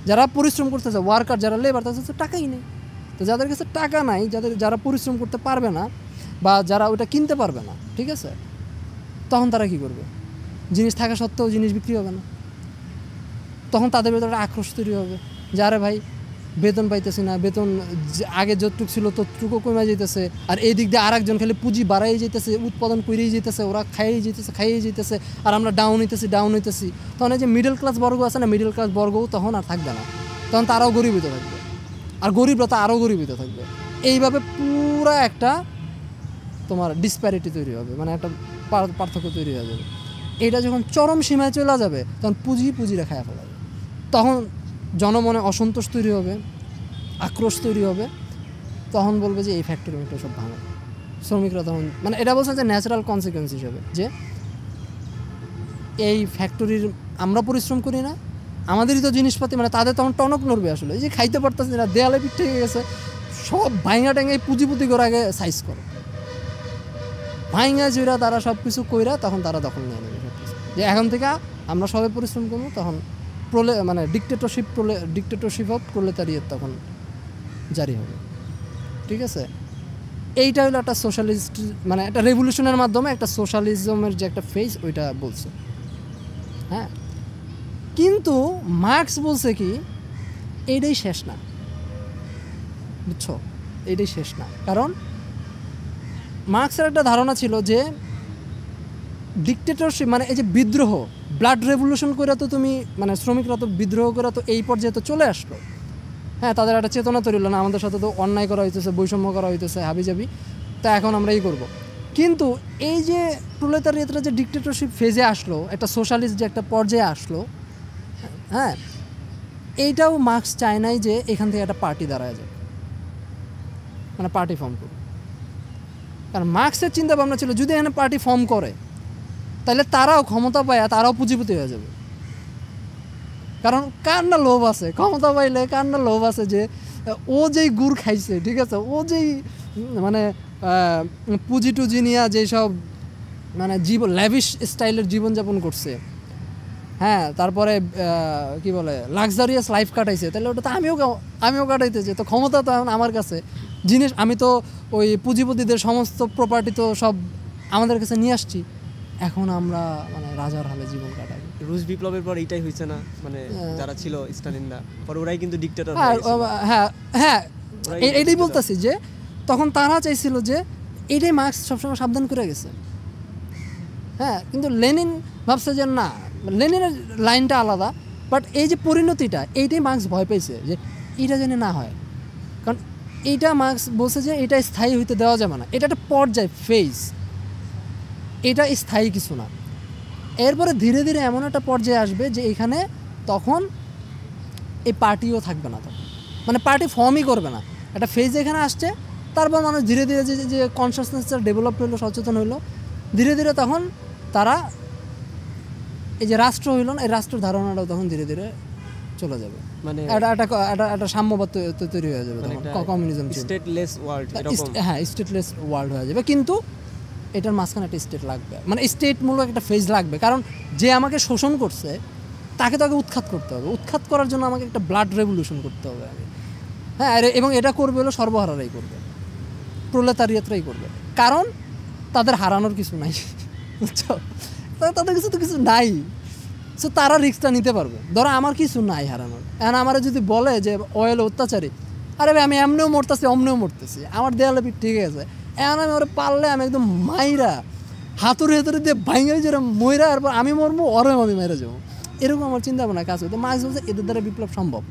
S2: যারা পরিশ্রম করতেছে ওয়ার্কার যারা লেবার তাদের কাছে টাকাই নেই তো যাদের কাছে টাকা নাই যাদের যারা পরিশ্রম করতে পারবে না বা যারা ওটা কিনতে পারবে না ঠিক আছে তখন তারা কি করবে জিনিস থাকা সত্ত্বেও জিনিস বিক্রি হবে না তখন তাদের একটা আক্রোশ তৈরি হবে যে আরে ভাই বেতন পাইতেছি না বেতন আগে যতটুক ছিল ততটুকু কমে যেতেছে আর এই দিক দিয়ে আরেকজন খালি পুঁজি বাড়াই যেতেছে উৎপাদন করেই যেতেছে ওরা খাইয়ে যেতেছে খাইয়ে যেতেছে আর আমরা ডাউন হইতেছি ডাউন হইতেছি তখন যে মিডল ক্লাস বর্গ আছে না মিডল ক্লাস বর্গও তখন আর থাকবে না তখন তারাও গরিবিত থাকবে আর গরিবরা তো আরও হইতে থাকবে এইভাবে পুরা একটা তোমার ডিসপ্যারিটি তৈরি হবে মানে একটা পার্থক্য তৈরি হয়ে যাবে এটা যখন চরম সীমায় চলে যাবে তখন পুঁজি পুঁজিরা ফেলা যাবে তখন জনমনে অসন্তোষ তৈরি হবে আক্রোশ তৈরি হবে তখন বলবে যে এই ফ্যাক্টরি মিটরি সব ভাঙা শ্রমিকরা তখন মানে এটা বলছেন যে ন্যাচারাল কনসিকোয়েন্স হিসেবে যে এই ফ্যাক্টরির আমরা পরিশ্রম করি না আমাদেরই তো জিনিসপাতি মানে তাদের তখন টনক নড়বে আসলে এই যে খাইতে পারতেছে না দেয়ালে পিঠ থেকে গেছে সব ভাইঙা ট্যাঙ্গা পুঁজিপুতি করে আগে সাইজ করে ভাইঙা জিরা তারা সব কিছু কইরা তখন তারা দখল নিয়ে নেবে যে এখন থেকে আমরা সবাই পরিশ্রম করবো তখন প্রলে মানে ডিকটেটরশিপ প্রলে ডিকটেটরশিপ অফ প্রলেতারিয়ত তখন জারি হবে ঠিক আছে এইটা হলো একটা সোশ্যালিস্ট মানে একটা রেভলিউশনের মাধ্যমে একটা সোশ্যালিজমের যে একটা ফেজ ওইটা বলছে হ্যাঁ কিন্তু মার্কস বলছে কি এইটাই শেষ না বুঝছো এইটাই শেষ না কারণ মার্কসের একটা ধারণা ছিল যে ডিকটেটরশিপ মানে এই যে বিদ্রোহ ব্লাড রেভলিউশন করে তো তুমি মানে শ্রমিকরা তো বিদ্রোহ করে তো এই পর্যায়ে তো চলে আসলো হ্যাঁ তাদের একটা চেতনা তৈরি হলো না আমাদের সাথে তো অন্যায় করা হইতেছে বৈষম্য করা হইতেছে হাবি যাবি তা এখন আমরা এই করব কিন্তু এই যে প্রলেতারিয়াতরা যে ডিক্টেটরশিপ ফেজে আসলো একটা সোশ্যালিস্ট যে একটা পর্যায়ে আসলো হ্যাঁ এইটাও মার্ক্স চায় নাই যে এখান থেকে একটা পার্টি দাঁড়ায় যায় মানে পার্টি ফর্ম করবে কারণ মার্ক্সের চিন্তা ভাবনা ছিল যদি এখানে পার্টি ফর্ম করে তাহলে তারাও ক্ষমতা পায় তারাও পুঁজিপতি হয়ে যাবে কারণ কার না লোভ আছে ক্ষমতা পাইলে কার না লোভ আছে যে ও যেই গুড় খাইছে ঠিক আছে ও যেই মানে পুঁজি টুজি নিয়ে সব মানে জীবন ল্যাভিশ স্টাইলের জীবনযাপন করছে হ্যাঁ তারপরে কি বলে লাক্সারিয়াস লাইফ কাটাইছে তাহলে ওটা তো আমিও আমিও কাটাইতেছি তো ক্ষমতা তো এখন আমার কাছে জিনিস আমি তো ওই পুঁজিপতিদের সমস্ত প্রপার্টি তো সব আমাদের কাছে নিয়ে আসছি এখন আমরা মানে রাজার হালে জীবন কাটাই
S1: রুশ বিপ্লবের পর এটাই হয়েছে না মানে হ্যাঁ। যারা ছিল স্টালিনরা পর ওরাই কিন্তু ডিক্টেটর হ্যাঁ,
S2: হ্যাঁ হ্যাঁ এটাই বলতেছি যে তখন তারা চাইছিল যে এটাই মার্ক্স সবসময় সাবধান করে গেছে হ্যাঁ কিন্তু লেনিন ভাবছে যে না লেনিনের লাইনটা আলাদা বাট এই যে পরিণতিটা এইটাই মার্ক্স ভয় পেয়েছে যে এটা যেন না হয় কারণ এইটা মার্ক্স বলছে যে এটা স্থায়ী হইতে দেওয়া যাবে না এটা একটা পর্যায় ফেজ এটা স্থায়ী কিছু না এরপরে ধীরে ধীরে এমন একটা পর্যায়ে আসবে যে এখানে তখন এই পার্টিও থাকবে না তখন মানে পার্টি ফর্মই করবে না একটা ফেজ এখানে আসছে তারপর মানুষ ধীরে ধীরে যে যে কনসাসনেসটা ডেভেলপ হইলো সচেতন হইলো ধীরে ধীরে তখন তারা এই যে রাষ্ট্র হইল না এই রাষ্ট্র ধারণাটাও তখন ধীরে ধীরে চলে যাবে মানে একটা একটা একটা সাম্যবাদ তৈরি হয়ে যাবে মানে তখন কমিউনিজম
S1: স্টেটলেস ওয়ার্ল্ড হ্যাঁ
S2: স্টেটলেস ওয়ার্ল্ড হয়ে যাবে কিন্তু এটার মাঝখানে একটা স্টেট লাগবে মানে স্টেটমূলক একটা ফেজ লাগবে কারণ যে আমাকে শোষণ করছে তাকে তো আগে উৎখাত করতে হবে উৎখাত করার জন্য আমাকে একটা ব্লাড রেভলিউশন করতে হবে আগে হ্যাঁ এবং এটা করবে হলো সর্বহারারাই করবে প্রলেতারিয়াতরাই করবে কারণ তাদের হারানোর কিছু নাই বুঝছো তাদের কিছু তো কিছু নাই সো তারা রিক্সটা নিতে পারবে ধরো আমার কিছু নাই হারানোর এখন আমার যদি বলে যে অয়েল অত্যাচারী আরে ভাই আমি এমনিও মরতেছি অমনেও মরতেছি আমার দেয়ালে ঠিক আছে এমন আমি ওরা পারলে আমি একদম মাইরা হাতুর হেতুর দিয়ে ভাঙে যেরকম ময়রা আর আমি মরবো ওরাও আমি মেরে যাবো এরকম আমার চিন্তা ভাবনা কাজ তো মার্ক্স বলছে এদের দ্বারা বিপ্লব সম্ভব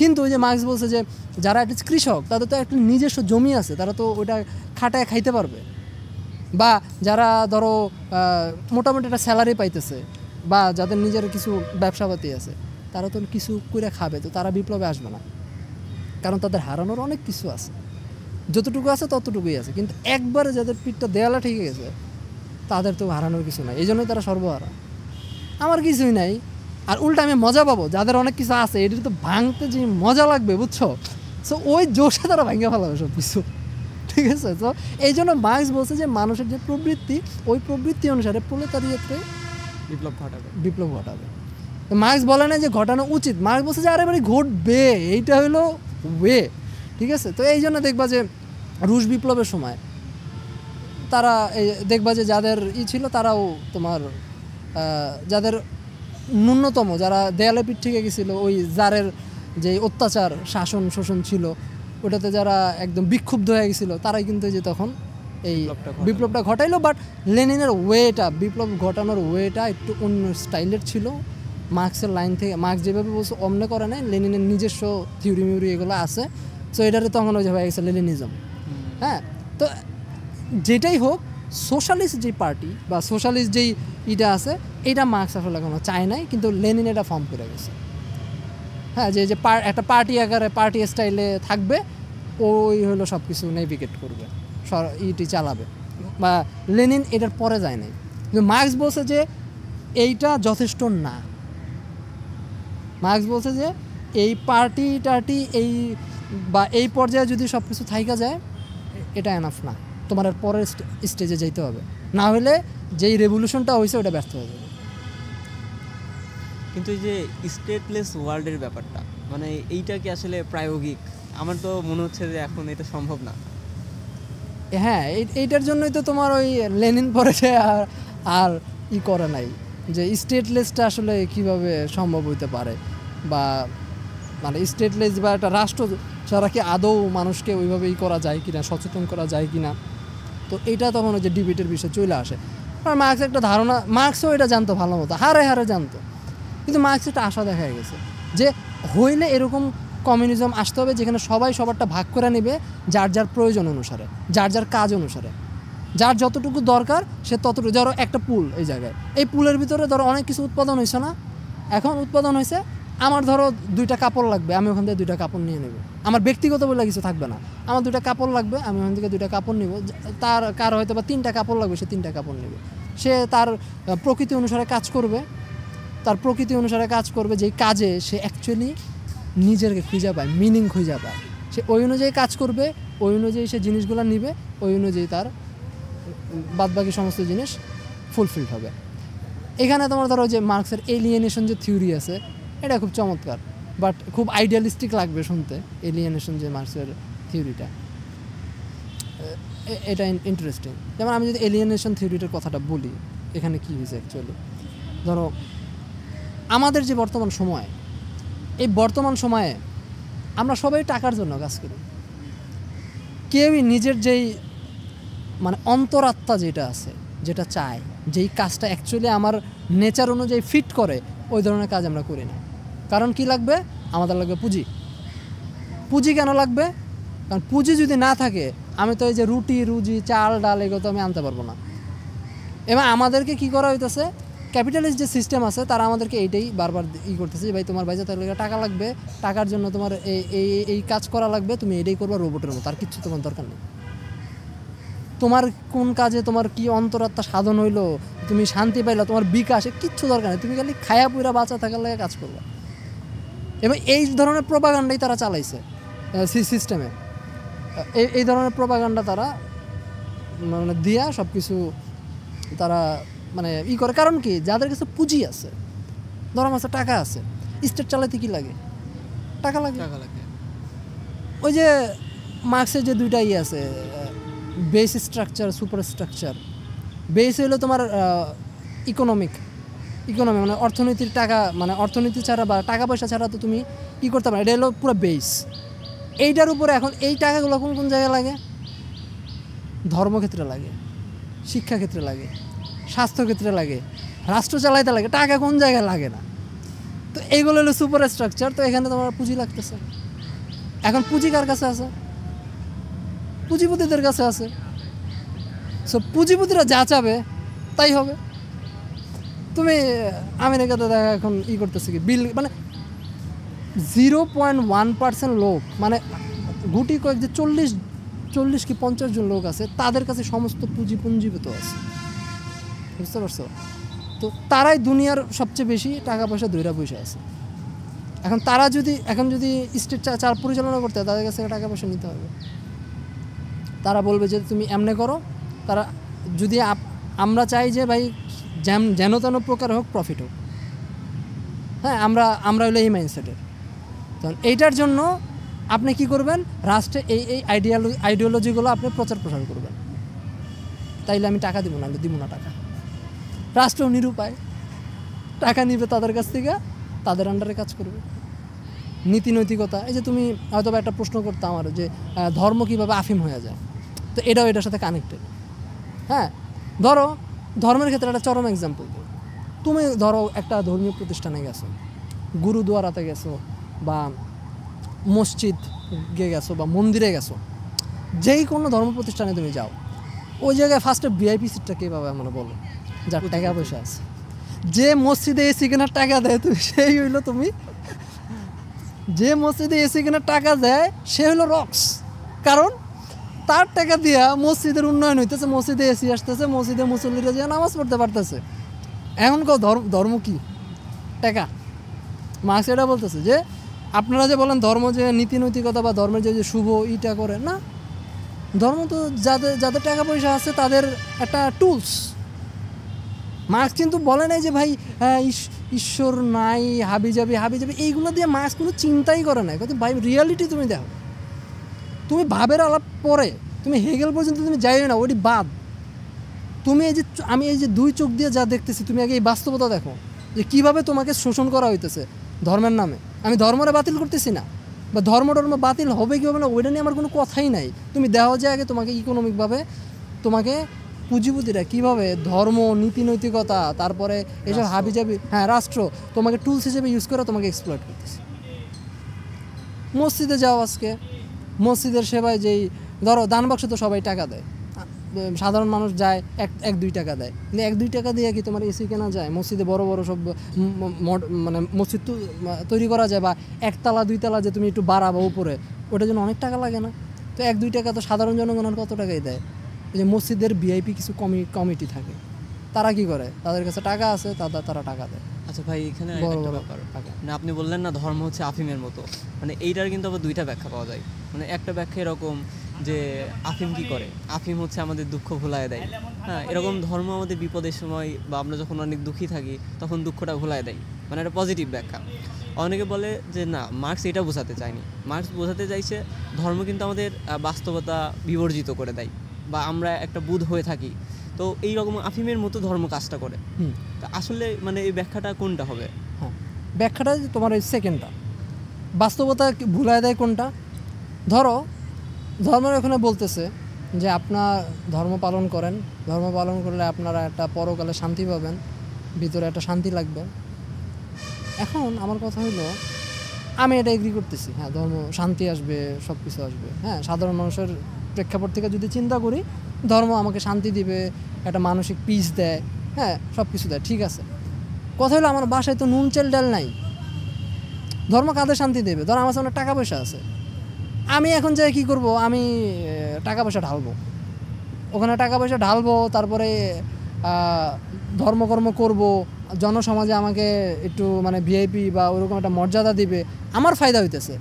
S2: কিন্তু ওই যে মার্ক্স বলছে যে যারা একটা কৃষক তাদের তো একটা নিজস্ব জমি আছে তারা তো ওটা খাটায় খাইতে পারবে বা যারা ধরো মোটামুটি একটা স্যালারি পাইতেছে বা যাদের নিজের কিছু ব্যবসাপাতি আছে তারা তো কিছু করে খাবে তো তারা বিপ্লবে আসবে না কারণ তাদের হারানোর অনেক কিছু আছে যতটুকু আছে ততটুকুই আছে কিন্তু একবারে যাদের পিঠটা দেয়ালা ঠিক গেছে তাদের তো হারানোর কিছু নাই এই জন্যই তারা সর্বহারা আমার কিছুই নাই আর উল্টা আমি মজা পাবো যাদের অনেক কিছু আছে এটির তো ভাঙতে যে মজা লাগবে বুঝছো সো ওই জোশে তারা ভাঙে ফেলাবে সব কিছু ঠিক আছে তো এই জন্য মার্ক্স বলছে যে মানুষের যে প্রবৃত্তি ওই প্রবৃত্তি অনুসারে ক্ষেত্রে বিপ্লব ঘটাবে বিপ্লব ঘটাবে মার্ক্স বলে না যে ঘটানো উচিত মার্ক্স বলছে যে আরে মানে ঘটবে এইটা হলো ওয়ে ঠিক আছে তো এই জন্য দেখবা যে রুশ বিপ্লবের সময় তারা দেখবা যে যাদের ই ছিল তারাও তোমার যাদের ন্যূনতম যারা দেয়ালে পিঠ থেকে গেছিলো ওই জারের যে অত্যাচার শাসন শোষণ ছিল ওটাতে যারা একদম বিক্ষুব্ধ হয়ে গেছিলো তারাই কিন্তু যে তখন এই বিপ্লবটা ঘটাইলো বাট লেনিনের ওয়েটা বিপ্লব ঘটানোর ওয়েটা একটু অন্য স্টাইলের ছিল মার্ক্সের লাইন থেকে মার্ক্স যেভাবে বলছে অমনে করে নাই লেনিনের নিজস্ব থিওরি মিউরি এগুলো আছে তো এটাতে তখন ওই যে হয়ে গেছে লেনিনিজম হ্যাঁ তো যেটাই হোক সোশ্যালিস্ট যে পার্টি বা সোশ্যালিস্ট যেই ইটা আছে এটা মার্কস আসলে কোনো চায় নাই কিন্তু লেনিন এটা ফর্ম করে গেছে হ্যাঁ যে যে একটা পার্টি আকারে পার্টি স্টাইলে থাকবে ওই হলো সব কিছু নেভিগেট করবে ইটি চালাবে বা লেনিন এটার পরে যায় নাই কিন্তু মার্কস বলছে যে এইটা যথেষ্ট না মার্কস বলছে যে এই পার্টি টার্টি এই বা এই পর্যায়ে যদি সব কিছু থাইকা যায় এটা এনাফ না তোমার পরের স্টেজে যেতে হবে না হলে যেই রেভলিউশনটা হয়েছে ওটা ব্যর্থ হয়ে যাবে কিন্তু
S1: এই যে স্টেটলেস ওয়ার্ল্ডের ব্যাপারটা মানে এইটা কি আসলে প্রায়োগিক আমার তো মনে হচ্ছে যে এখন এটা সম্ভব না
S2: হ্যাঁ এইটার জন্যই তো তোমার ওই লেনিন পড়েছে আর আর ই করে নাই যে স্টেটলেসটা আসলে কিভাবে সম্ভব হইতে পারে বা মানে স্টেটলেস বা একটা রাষ্ট্র সারা কি আদৌ মানুষকে ওইভাবেই করা যায় কিনা সচেতন করা যায় কিনা তো এটা তখন ওই যে ডিবেটের বিষয় চলে আসে আর মার্কস একটা ধারণা মার্কসও এটা জানতো ভালো মতো হারে হারে জানতো কিন্তু মার্কস একটা আশা দেখা গেছে যে হইলে এরকম কমিউনিজম আসতে হবে যেখানে সবাই সবারটা ভাগ করে নেবে যার যার প্রয়োজন অনুসারে যার যার কাজ অনুসারে যার যতটুকু দরকার সে ততটুকু ধরো একটা পুল এই জায়গায় এই পুলের ভিতরে ধরো অনেক কিছু উৎপাদন হয়েছে না এখন উৎপাদন হয়েছে আমার ধরো দুইটা কাপড় লাগবে আমি ওখান থেকে দুইটা কাপড় নিয়ে নেবো আমার ব্যক্তিগত বলে কিছু থাকবে না আমার দুটা কাপড় লাগবে আমি ওখান থেকে দুটা কাপড় নিব তার কার হয়তো বা তিনটা কাপড় লাগবে সে তিনটা কাপড় নেবে সে তার প্রকৃতি অনুসারে কাজ করবে তার প্রকৃতি অনুসারে কাজ করবে যেই কাজে সে অ্যাকচুয়ালি নিজেরকে খুঁজে পায় মিনিং খুঁজে পায় সে ওই অনুযায়ী কাজ করবে ওই অনুযায়ী সে জিনিসগুলো নিবে ওই অনুযায়ী তার বাদবাকি সমস্ত জিনিস ফুলফিল হবে এখানে তোমার ধরো যে মার্কসের এলিয়েনেশন যে থিওরি আছে এটা খুব চমৎকার বাট খুব আইডিয়ালিস্টিক লাগবে শুনতে এলিয়েনেশন যে মার্সের থিওরিটা এটা ইন্টারেস্টিং যেমন আমি যদি এলিয়েনেশন থিওরিটার কথাটা বলি এখানে কী হয়েছে অ্যাকচুয়ালি ধরো আমাদের যে বর্তমান সময় এই বর্তমান সময়ে আমরা সবাই টাকার জন্য কাজ করি কেউই নিজের যেই মানে অন্তরাত্মা যেটা আছে যেটা চায় যেই কাজটা অ্যাকচুয়ালি আমার নেচার অনুযায়ী ফিট করে ওই ধরনের কাজ আমরা করি না কারণ কি লাগবে আমাদের লাগবে পুঁজি পুঁজি কেন লাগবে কারণ পুঁজি যদি না থাকে আমি তো এই যে রুটি রুজি চাল ডাল এগুলো তো আমি আনতে পারবো না এবার আমাদেরকে কি করা হইতেছে ক্যাপিটালিস্ট যে সিস্টেম আছে তারা আমাদেরকে এইটাই বারবার ই করতেছে ভাই তোমার বাইজা তাহলে টাকা লাগবে টাকার জন্য তোমার এই এই কাজ করা লাগবে তুমি এটাই করবা রোবটের মতো আর কিচ্ছু তোমার দরকার নেই তোমার কোন কাজে তোমার কি অন্তরাত্মা সাধন হইলো তুমি শান্তি পাইলা তোমার বিকাশে কিচ্ছু দরকার নেই তুমি খালি খায়া পুরা বাঁচা থাকার লাগে কাজ করবা এবং এই ধরনের প্রবাগান্ডাই তারা চালাইছে সিস্টেমে এই এই ধরনের প্রবাগান্ডা তারা মানে দিয়া সব কিছু তারা মানে ই করে কারণ কি যাদের কাছে পুঁজি আছে ধরো আছে টাকা আছে স্টেট চালাইতে কি লাগে টাকা লাগে টাকা লাগে ওই যে মার্ক্সের যে দুইটা ই ইয়ে আছে base structure super structure base হলো তোমার ইকোনমিক ইকোনমি মানে অর্থনীতির টাকা মানে অর্থনীতি ছাড়া বা টাকা পয়সা ছাড়া তো তুমি কী করতে পারো এটা হলো পুরো বেস এইটার উপরে এখন এই টাকাগুলো কোন কোন জায়গায় লাগে ধর্মক্ষেত্রে লাগে শিক্ষাক্ষেত্রে লাগে স্বাস্থ্যক্ষেত্রে লাগে রাষ্ট্র চালাইতে লাগে টাকা কোন জায়গায় লাগে না তো এইগুলো হলো সুপার স্ট্রাকচার তো এখানে তোমার পুঁজি লাগতেছে এখন পুঁজি কার কাছে আছে পুঁজিপতিদের কাছে আছে সো পুঁজিপতিরা যা চাবে তাই হবে তুমি আমেরিকাতে দেখা এখন ই করতেছে কি বিল মানে জিরো পয়েন্ট ওয়ান পার্সেন্ট লোক মানে গুটি কয়েক যে চল্লিশ চল্লিশ কি পঞ্চাশ জন লোক আছে তাদের কাছে সমস্ত পুঁজি পুঞ্জীভূত আছে বুঝতে পারছো তো তারাই দুনিয়ার সবচেয়ে বেশি টাকা পয়সা দৈরা পয়সা আছে এখন তারা যদি এখন যদি স্টেট চার পরিচালনা করতে তাদের কাছে টাকা পয়সা নিতে হবে তারা বলবে যে তুমি এমনে করো তারা যদি আমরা চাই যে ভাই যেন যেন তেন প্রকার হোক প্রফিট হোক হ্যাঁ আমরা আমরা হইলে এই মাইন্ডসেটের তখন এইটার জন্য আপনি কি করবেন রাষ্ট্রে এই এই আইডিয়ালজি আইডিওলজিগুলো আপনি প্রচার প্রসার করবেন তাইলে আমি টাকা দিব না দিব না টাকা রাষ্ট্র নিরুপায় টাকা নিবে তাদের কাছ থেকে তাদের আন্ডারে কাজ করবে নীতি নৈতিকতা এই যে তুমি হয়তো একটা প্রশ্ন করতো আমারও যে ধর্ম কীভাবে আফিম হয়ে যায় তো এটাও এটার সাথে কানেক্টেড হ্যাঁ ধরো ধর্মের ক্ষেত্রে একটা চরম এক্সাম্পল তুমি ধরো একটা ধর্মীয় প্রতিষ্ঠানে গেছো গুরুদুয়ারাতে গেছো বা মসজিদ গিয়ে গেছো বা মন্দিরে গেছো যেই কোনো ধর্ম প্রতিষ্ঠানে তুমি যাও ওই জায়গায় ফার্স্টে ভিআইপি সিটটা কীভাবে আমরা বলো যার টাকা পয়সা আছে যে মসজিদে এসি কেনার টাকা দেয় তুমি সেই হইলো তুমি যে মসজিদে এসি কেনার টাকা দেয় সে হলো রক্স কারণ তার টাকা দিয়া মসজিদের উন্নয়ন হইতেছে মসজিদে এসি আসতেছে মসজিদে মুসল্লিরা যে নামাজ পড়তে পারতেছে এখন কেউ ধর্ম ধর্ম কি টাকা মার্কস এটা বলতেছে যে আপনারা যে বলেন ধর্ম যে নীতি নৈতিকতা বা ধর্মের যে শুভ ইটা করে না ধর্ম তো যাদের যাদের টাকা পয়সা আছে তাদের একটা টুলস মাস্ক কিন্তু বলে নাই যে ভাই হ্যাঁ, ঈশ্বর নাই হাবি হাবি যাবি এইগুলো দিয়ে মাস্ক কোনো চিন্তাই করে নাই ভাই রিয়ালিটি তুমি দেখো তুমি ভাবের আলাপ পরে তুমি হেগেল পর্যন্ত তুমি যাই না ওটি বাদ তুমি এই যে আমি এই যে দুই চোখ দিয়ে যা দেখতেছি তুমি আগে এই বাস্তবতা দেখো যে কিভাবে তোমাকে শোষণ করা হইতেছে ধর্মের নামে আমি ধর্মরা বাতিল করতেছি না বা ধর্ম টর্ম বাতিল হবে কি হবে না ওইটা নিয়ে আমার কোনো কথাই নাই তুমি দেওয়া যায় আগে তোমাকে ইকোনমিকভাবে তোমাকে পুঁজিপুতিরা কীভাবে ধর্ম নীতি নৈতিকতা তারপরে এসব হাবিজাবি হ্যাঁ রাষ্ট্র তোমাকে টুলস হিসেবে ইউজ করে তোমাকে এক্সপ্লয়েট করতেছে মসজিদে যাও আজকে মসজিদের সেবায় যেই ধরো দান তো সবাই টাকা দেয় সাধারণ মানুষ যায় এক এক দুই টাকা দেয় কিন্তু এক দুই টাকা দিয়ে কি তোমার এসি কেনা যায় মসজিদে বড় বড় সব মানে মসজিদ তৈরি করা যায় বা একতলা দুইতলা যে তুমি একটু বাড়াবো উপরে ওটার জন্য অনেক টাকা লাগে না তো এক দুই টাকা তো সাধারণ জনগণ কত টাকাই দেয় যে মসজিদের ভিআইপি কিছু কমি কমিটি থাকে তারা কি করে তাদের কাছে টাকা আছে তারা তারা টাকা দেয় আচ্ছা ভাই এখানে একটা ব্যাপার
S1: মানে আপনি বললেন না ধর্ম হচ্ছে আফিমের মতো মানে এইটার কিন্তু আবার দুইটা ব্যাখ্যা পাওয়া যায় মানে একটা ব্যাখ্যা এরকম যে আফিম কি করে আফিম হচ্ছে আমাদের দুঃখ ভুলায় দেয় হ্যাঁ এরকম ধর্ম আমাদের বিপদের সময় বা আমরা যখন অনেক দুঃখী থাকি তখন দুঃখটা ভুলায় দেয় মানে একটা পজিটিভ ব্যাখ্যা অনেকে বলে যে না মার্কস এটা বোঝাতে চায়নি মার্কস বোঝাতে চাইছে ধর্ম কিন্তু আমাদের বাস্তবতা বিবর্জিত করে দেয় বা আমরা একটা বুধ হয়ে থাকি তো এই রকম আফিমের মতো ধর্ম কাজটা করে তা আসলে মানে এই ব্যাখ্যাটা কোনটা হবে হ্যাঁ
S2: ব্যাখ্যাটা তোমার ওই সেকেন্ডটা বাস্তবতা ভুলায় দেয় কোনটা ধরো ধর্মের ওখানে বলতেছে যে আপনার ধর্ম পালন করেন ধর্ম পালন করলে আপনারা একটা পরকালে শান্তি পাবেন ভিতরে একটা শান্তি লাগবে এখন আমার কথা হলো আমি এটা এগ্রি করতেছি হ্যাঁ ধর্ম শান্তি আসবে সব কিছু আসবে হ্যাঁ সাধারণ মানুষের প্রেক্ষাপট থেকে যদি চিন্তা করি ধর্ম আমাকে শান্তি দিবে একটা মানসিক পিস দেয় হ্যাঁ সব কিছু দেয় ঠিক আছে কথা হলো আমার বাসায় তো নুন চেল ডাল নাই ধর্ম কাদের শান্তি দেবে ধর আমার সামনে টাকা পয়সা আছে আমি এখন যাই কি করব আমি টাকা পয়সা ঢালবো ওখানে টাকা পয়সা ঢালবো তারপরে ধর্মকর্ম করব জনসমাজে আমাকে একটু মানে ভিআইপি বা ওরকম একটা মর্যাদা দিবে আমার ফায়দা হইতেছে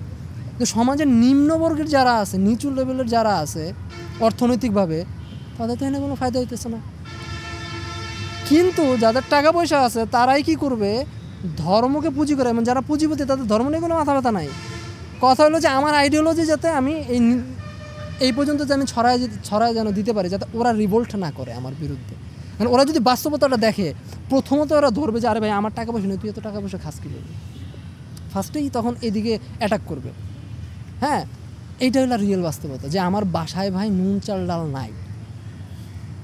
S2: যে সমাজের নিম্নবর্গের যারা আছে নিচু লেভেলের যারা আছে অর্থনৈতিকভাবে তাদের তো এনে কোনো ফায়দা হইতেছে না কিন্তু যাদের টাকা পয়সা আছে তারাই কি করবে ধর্মকে পুঁজি করে মানে যারা পুঁজিপতি তাদের ধর্ম নিয়ে কোনো মাথা ব্যথা নাই কথা হলো যে আমার আইডিওলজি যাতে আমি এই এই পর্যন্ত যে আমি ছড়ায় ছড়ায় যেন দিতে পারি যাতে ওরা রিভোল্ট না করে আমার বিরুদ্ধে মানে ওরা যদি বাস্তবতাটা দেখে প্রথমত ওরা ধরবে যে আরে ভাই আমার টাকা পয়সা নেই তুই এত টাকা পয়সা খাস কি ফার্স্টেই তখন এদিকে অ্যাটাক করবে হ্যাঁ এইটা হলো রিয়েল বাস্তবতা যে আমার বাসায় ভাই নুন চাল ডাল নাই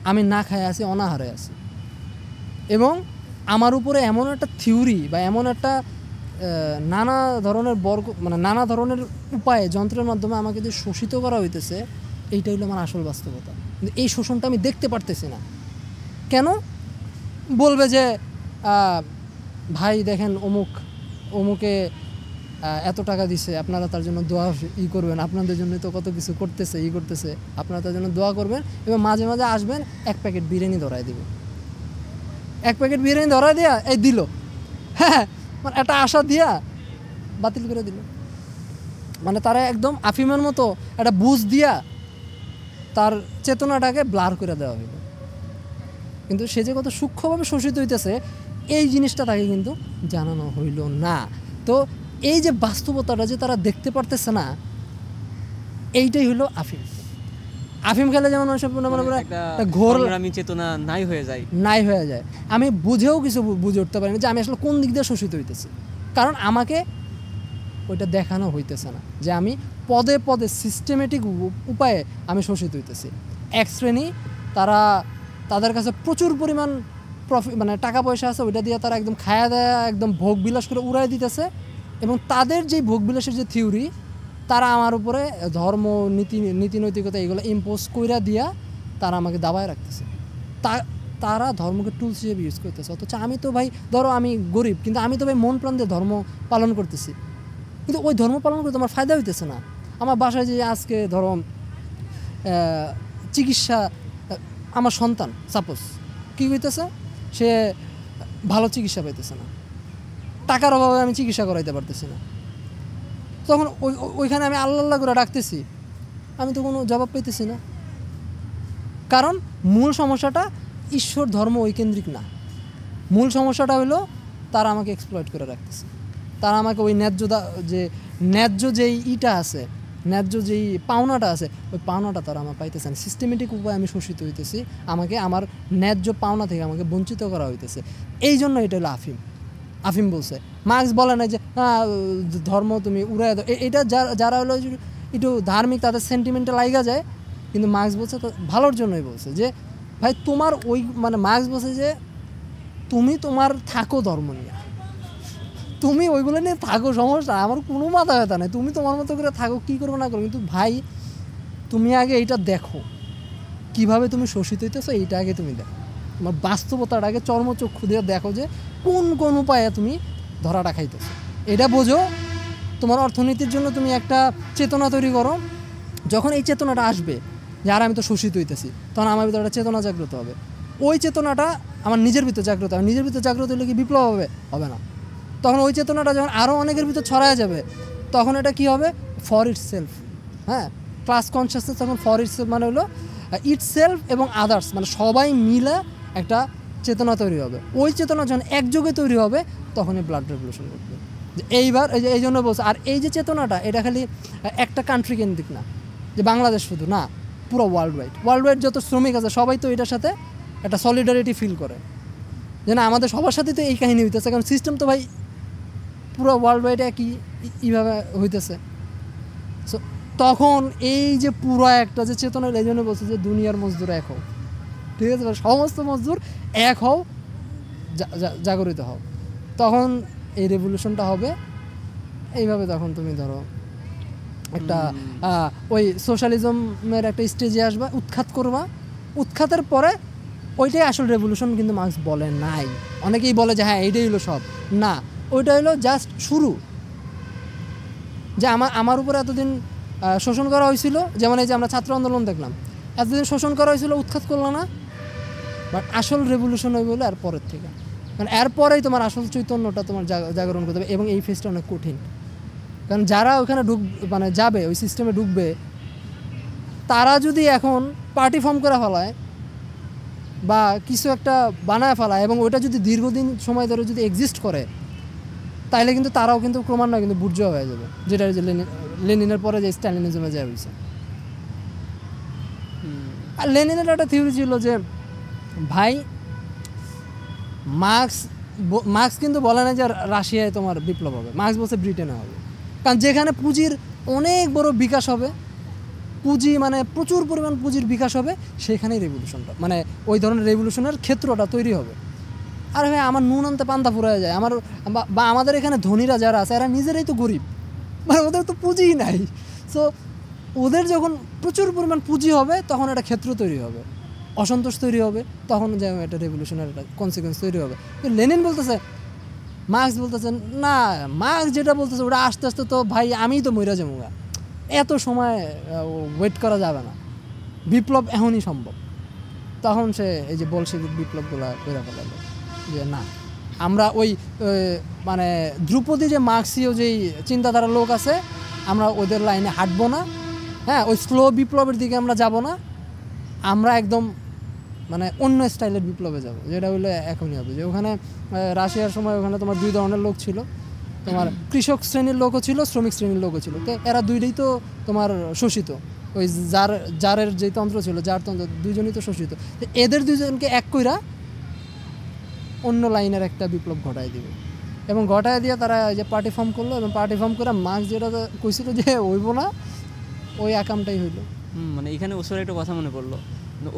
S2: আমি না খাই আছি অনাহারে আছি এবং আমার উপরে এমন একটা থিওরি বা এমন একটা নানা ধরনের বর্গ মানে নানা ধরনের উপায়ে যন্ত্রের মাধ্যমে আমাকে যে শোষিত করা হইতেছে এইটা হলো আমার আসল বাস্তবতা কিন্তু এই শোষণটা আমি দেখতে পারতেছি না কেন বলবে যে ভাই দেখেন অমুক অমুকে এত টাকা দিছে আপনারা তার জন্য দোয়া ই করবেন আপনাদের জন্য তো কত কিছু করতেছে ই করতেছে আপনারা তার জন্য দোয়া করবেন এবং মাঝে মাঝে আসবেন এক প্যাকেট বিরিয়ানি ধরাই দেবে এক প্যাকেট বিরিয়ানি ধরাই দেয়া এই দিল হ্যাঁ মানে একটা আশা দিয়া বাতিল করে দিল মানে তারা একদম আফিমের মতো একটা বুঝ দিয়া তার চেতনাটাকে ব্লার করে দেওয়া হইল কিন্তু সে যে কত সূক্ষ্মভাবে শোষিত হইতেছে এই জিনিসটা তাকে কিন্তু জানানো হইল না তো এই যে বাস্তবতাটা যে তারা দেখতে পারতেছে না এইটাই হলো আফিম আফিম খেলে যেমন ঘোর আমি
S1: চেতনা নাই হয়ে যায়
S2: নাই হয়ে যায় আমি বুঝেও কিছু বুঝে উঠতে পারি যে আমি আসলে কোন দিক দিয়ে শোষিত হইতেছি কারণ আমাকে ওইটা দেখানো হইতেছে না যে আমি পদে পদে সিস্টেমেটিক উপায়ে আমি শোষিত হইতেছি এক শ্রেণী তারা তাদের কাছে প্রচুর পরিমাণ প্রফিট মানে টাকা পয়সা আছে ওইটা দিয়ে তারা একদম খায়া দেয়া একদম ভোগ বিলাস করে উড়াই দিতেছে এবং তাদের যে ভোগবিলাসের যে থিওরি তারা আমার উপরে ধর্ম নীতি নীতি নৈতিকতা এগুলো ইম্পোজ কইরা দিয়া তারা আমাকে দাবায় রাখতেছে তা তারা ধর্মকে টুলস হিসেবে ইউজ করতেছে অথচ আমি তো ভাই ধরো আমি গরিব কিন্তু আমি তো ভাই মন প্রাণ দিয়ে ধর্ম পালন করতেছি কিন্তু ওই ধর্ম পালন করতে আমার ফায়দা হইতেছে না আমার বাসায় যে আজকে ধরো চিকিৎসা আমার সন্তান সাপোজ কী হইতেছে সে ভালো চিকিৎসা পাইতেছে না টাকার অভাবে আমি চিকিৎসা করাইতে পারতেছি না তখন ওই ওইখানে আমি আল্লাহ আল্লাহ করে ডাকতেছি আমি তো কোনো জবাব পেতেছি না কারণ মূল সমস্যাটা ঈশ্বর ধর্ম ঐকেন্দ্রিক না মূল সমস্যাটা হলো তারা আমাকে এক্সপ্লয়েড করে রাখতেছে তারা আমাকে ওই ন্যায্য যে ন্যায্য যেই ইটা আছে ন্যায্য যেই পাওনাটা আছে ওই পাওনাটা তারা আমার পাইতেছে না সিস্টেমেটিক উপায়ে আমি শোষিত হইতেছি আমাকে আমার ন্যায্য পাওনা থেকে আমাকে বঞ্চিত করা হইতেছে এই জন্য এটা হলো আফিম আফিম বলছে মার্ক্স বলে না যে ধর্ম তুমি উড়াই দাও এটা যারা যারা হলো একটু ধার্মিক তাদের সেন্টিমেন্টে লাইগা যায় কিন্তু মার্ক্স বলছে ভালোর জন্যই বলছে যে ভাই তোমার ওই মানে মার্ক্স বলছে যে তুমি তোমার থাকো ধর্ম নিয়ে তুমি ওইগুলো নিয়ে থাকো সমস্যা আমার কোনো মাথা ব্যথা নেই তুমি তোমার মতো করে থাকো কী করবো না করো কিন্তু ভাই তুমি আগে এইটা দেখো কিভাবে তুমি শোষিত হইতেছো এইটা আগে তুমি দেখো বাস্তবতাটাকে চর্মচক্ষু দিয়ে দেখো যে কোন কোন উপায়ে তুমি ধরাটা রাখাইতেছ এটা বোঝো তোমার অর্থনীতির জন্য তুমি একটা চেতনা তৈরি করো যখন এই চেতনাটা আসবে যে আর আমি তো শোষিত হইতেছি তখন আমার ভিতরে একটা চেতনা জাগ্রত হবে ওই চেতনাটা আমার নিজের ভিতরে জাগ্রত হবে নিজের ভিতরে জাগ্রত হলে কি বিপ্লব হবে হবে না তখন ওই চেতনাটা যখন আরও অনেকের ভিতরে ছড়ায় যাবে তখন এটা কি হবে ফর ইট সেলফ হ্যাঁ ক্লাস কনসিয়াসনেস তখন ফর ইট সেলফ মানে হলো ইট সেলফ এবং আদার্স মানে সবাই মিলে একটা চেতনা তৈরি হবে ওই চেতনা যখন একযোগে তৈরি হবে তখনই ব্লাড রেভলিউশন ঘটবে এইবার এই যে এই জন্য বলছে আর এই যে চেতনাটা এটা খালি একটা কান্ট্রি কেন্দ্রিক না যে বাংলাদেশ শুধু না পুরো ওয়ার্ল্ড ওয়াইড ওয়ার্ল্ড ওয়াইড যত শ্রমিক আছে সবাই তো এটার সাথে একটা সলিডারিটি ফিল করে যে না আমাদের সবার সাথে তো এই কাহিনী হইতেছে কারণ সিস্টেম তো ভাই পুরো ওয়ার্ল্ড ওয়াইড একই এইভাবে হইতেছে সো তখন এই যে পুরো একটা যে চেতনা এই জন্য বলছে যে দুনিয়ার মজদুর এক হোক ঠিক আছে সমস্ত মজদুর এক হও জাগরিত হও তখন এই রেভলিউশনটা হবে এইভাবে তখন তুমি ধরো একটা ওই সোশ্যালিজমের একটা স্টেজে আসবা উৎখাত করবা উৎখাতের পরে ওইটাই আসল রেভলিউশন কিন্তু মার্ক্স বলে নাই অনেকেই বলে যে হ্যাঁ এইটাই হলো সব না ওইটা হলো জাস্ট শুরু যে আমার আমার উপরে এতদিন শোষণ করা হয়েছিল যেমন এই যে আমরা ছাত্র আন্দোলন দেখলাম এতদিন শোষণ করা হয়েছিল উৎখাত করলো না বাট আসল রেভলিউশন হয়ে গেলো আর পরের থেকে মানে এরপরেই তোমার আসল চৈতন্যটা তোমার জাগরণ করতে হবে এবং এই ফেসটা অনেক কঠিন কারণ যারা ওখানে ঢুক মানে যাবে ওই সিস্টেমে ঢুকবে তারা যদি এখন পার্টি ফর্ম করে ফেলায় বা কিছু একটা বানায় ফেলায় এবং ওইটা যদি দীর্ঘদিন সময় ধরে যদি এক্সিস্ট করে তাহলে কিন্তু তারাও কিন্তু ক্রমান্বয়ে কিন্তু বুর্জ হয়ে যাবে যেটা যে লেনিনের পরে যে স্ট্যালিনিজমে যা হয়েছে আর লেনিনের একটা থিওরি ছিল যে ভাই মার্কস মার্কস কিন্তু বলে না যে রাশিয়ায় তোমার বিপ্লব হবে মার্কস বলছে ব্রিটেনে হবে কারণ যেখানে পুঁজির অনেক বড় বিকাশ হবে পুঁজি মানে প্রচুর পরিমাণ পুঁজির বিকাশ হবে সেখানেই রেভলিউশনটা মানে ওই ধরনের রেভলিউশনের ক্ষেত্রটা তৈরি হবে আর ভাই আমার নুন আনতে পান্তা ফুরা যায় আমার বা আমাদের এখানে ধনীরা যারা আছে এরা নিজেরাই তো গরিব মানে ওদের তো পুঁজিই নাই সো ওদের যখন প্রচুর পরিমাণ পুঁজি হবে তখন একটা ক্ষেত্র তৈরি হবে অসন্তোষ তৈরি হবে তখন যে একটা রেভলিউশনের একটা কনসিকোয়েন্স তৈরি হবে লেনিন বলতেছে মার্ক্স বলতেছে না মার্ক্স যেটা বলতেছে ওটা আস্তে আস্তে তো ভাই আমি তো মইরা যাবো এত সময় ওয়েট করা যাবে না বিপ্লব এখনই সম্ভব তখন সে এই যে বলশিবিক বিপ্লবগুলো বেরা ফেলালো যে না আমরা ওই মানে দ্রুপদী যে মার্ক্সীয় যেই চিন্তাধারার লোক আছে আমরা ওদের লাইনে হাঁটবো না হ্যাঁ ওই স্লো বিপ্লবের দিকে আমরা যাব না আমরা একদম মানে অন্য স্টাইলের বিপ্লবে যাব যেটা হলো এখনই হবে যে ওখানে রাশিয়ার সময় ওখানে তোমার দুই ধরনের লোক ছিল তোমার কৃষক শ্রেণীর লোকও ছিল শ্রমিক শ্রেণীর লোকও ছিল তো এরা দুইটাই তো তোমার শোষিত ওই যার যারের যে তন্ত্র ছিল যার তন্ত্র দুজনই তো শোষিত এদের দুজনকে এক কইরা অন্য লাইনের একটা বিপ্লব ঘটায় দিবে এবং ঘটায় দিয়ে তারা যে পার্টি ফর্ম করলো এবং পার্টি ফর্ম করে মার্কস যেটা কইছিল যে হইব না ওই একামটাই হইলো
S1: মানে এখানে ওসর একটা কথা মনে পড়লো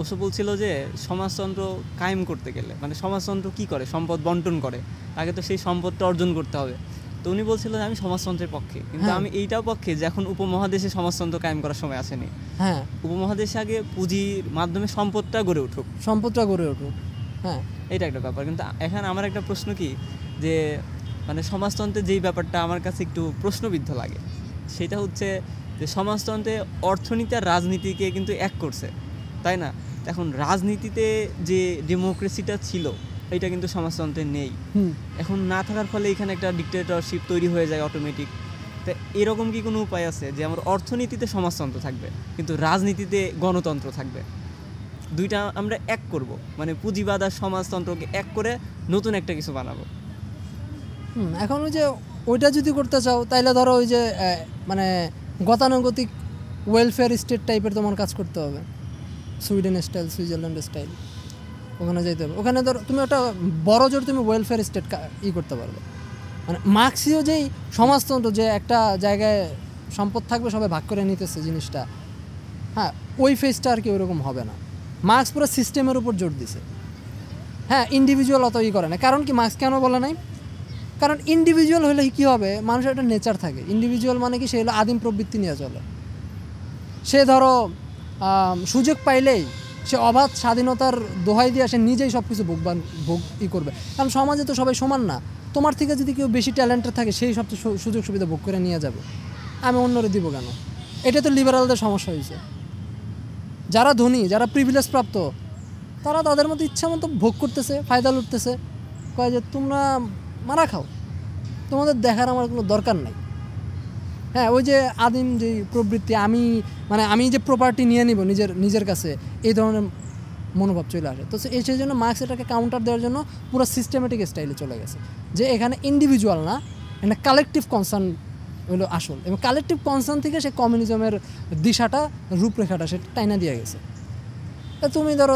S1: ওসব বলছিল যে সমাজতন্ত্র কায়েম করতে গেলে মানে সমাজতন্ত্র কি করে সম্পদ বন্টন করে আগে তো সেই সম্পদটা অর্জন করতে হবে তো উনি বলছিল যে আমি সমাজতন্ত্রের পক্ষে কিন্তু হ্যাঁ। আমি এইটাও পক্ষে যে এখন উপমহাদেশে সমাজতন্ত্র কায়েম করার সময় আসেনি হ্যাঁ উপমহাদেশে আগে পুঁজির মাধ্যমে সম্পদটা গড়ে উঠুক
S2: সম্পদটা গড়ে উঠুক হ্যাঁ
S1: এটা একটা ব্যাপার কিন্তু এখন আমার একটা প্রশ্ন কি যে মানে সমাজতন্ত্রের যেই ব্যাপারটা আমার কাছে একটু প্রশ্নবিদ্ধ লাগে সেটা হচ্ছে যে সমাজতন্ত্রে অর্থনীতি আর রাজনীতিকে কিন্তু এক করছে তাই না এখন রাজনীতিতে যে ডেমোক্রেসিটা ছিল এটা কিন্তু সমাজতন্ত্রে নেই এখন না থাকার ফলে এখানে একটা ডিক্টেটরশিপ তৈরি হয়ে যায় অটোমেটিক তা এরকম কি কোনো উপায় আছে যে আমার অর্থনীতিতে সমাজতন্ত্র থাকবে কিন্তু রাজনীতিতে গণতন্ত্র থাকবে দুইটা আমরা এক করব মানে পুঁজিবাদ আর সমাজতন্ত্রকে এক করে নতুন একটা কিছু বানাবো
S2: এখন ওই যে ওইটা যদি করতে চাও তাইলে ধরো ওই যে মানে গতানুগতিক ওয়েলফেয়ার স্টেট টাইপের তোমার কাজ করতে হবে সুইডেন স্টাইল সুইজারল্যান্ড স্টাইল ওখানে যাইতে হবে ওখানে ধর তুমি একটা বড় জোর তুমি ওয়েলফেয়ার স্টেট ই করতে পারবে মানে মার্ক্সীয় যেই সমাজতন্ত্র যে একটা জায়গায় সম্পদ থাকবে সবাই ভাগ করে নিতেছে জিনিসটা হ্যাঁ ওই ফেজটা আর কি ওরকম হবে না মার্ক্স পুরো সিস্টেমের উপর জোর দিছে হ্যাঁ ইন্ডিভিজুয়াল অত ই করে না কারণ কি মার্ক্স কেন বলে নাই কারণ ইন্ডিভিজুয়াল হলে কি হবে মানুষের একটা নেচার থাকে ইন্ডিভিজুয়াল মানে কি সে হলো আদিম প্রবৃত্তি নিয়ে চলে সে ধরো সুযোগ পাইলেই সে অবাধ স্বাধীনতার দোহাই দিয়ে সে নিজেই সব কিছু ভোগবান ভোগ ই করবে কারণ সমাজে তো সবাই সমান না তোমার থেকে যদি কেউ বেশি ট্যালেন্টেড থাকে সেই সবচেয়ে সুযোগ সুবিধা ভোগ করে নিয়ে যাবে আমি অন্যরে দিব কেন এটা তো লিবারালদের সমস্যা হয়েছে যারা ধনী যারা প্রিভিলেজ প্রাপ্ত তারা তাদের মতো ইচ্ছা মতো ভোগ করতেছে ফায়দা লুটতেছে কয় যে তোমরা মারা খাও তোমাদের দেখার আমার কোনো দরকার নাই হ্যাঁ ওই যে আদিম যে প্রবৃত্তি আমি মানে আমি যে প্রপার্টি নিয়ে নিব নিজের নিজের কাছে এই ধরনের মনোভাব চলে আসে তো এই সেই জন্য মার্কস এটাকে কাউন্টার দেওয়ার জন্য পুরো সিস্টেমেটিক স্টাইলে চলে গেছে যে এখানে ইন্ডিভিজুয়াল না একটা কালেকটিভ কনসার্ন হলো আসল এবং কালেকটিভ কনসার্ন থেকে সে কমিউনিজমের দিশাটা রূপরেখাটা সেটা টাইনা দিয়ে গেছে তুমি ধরো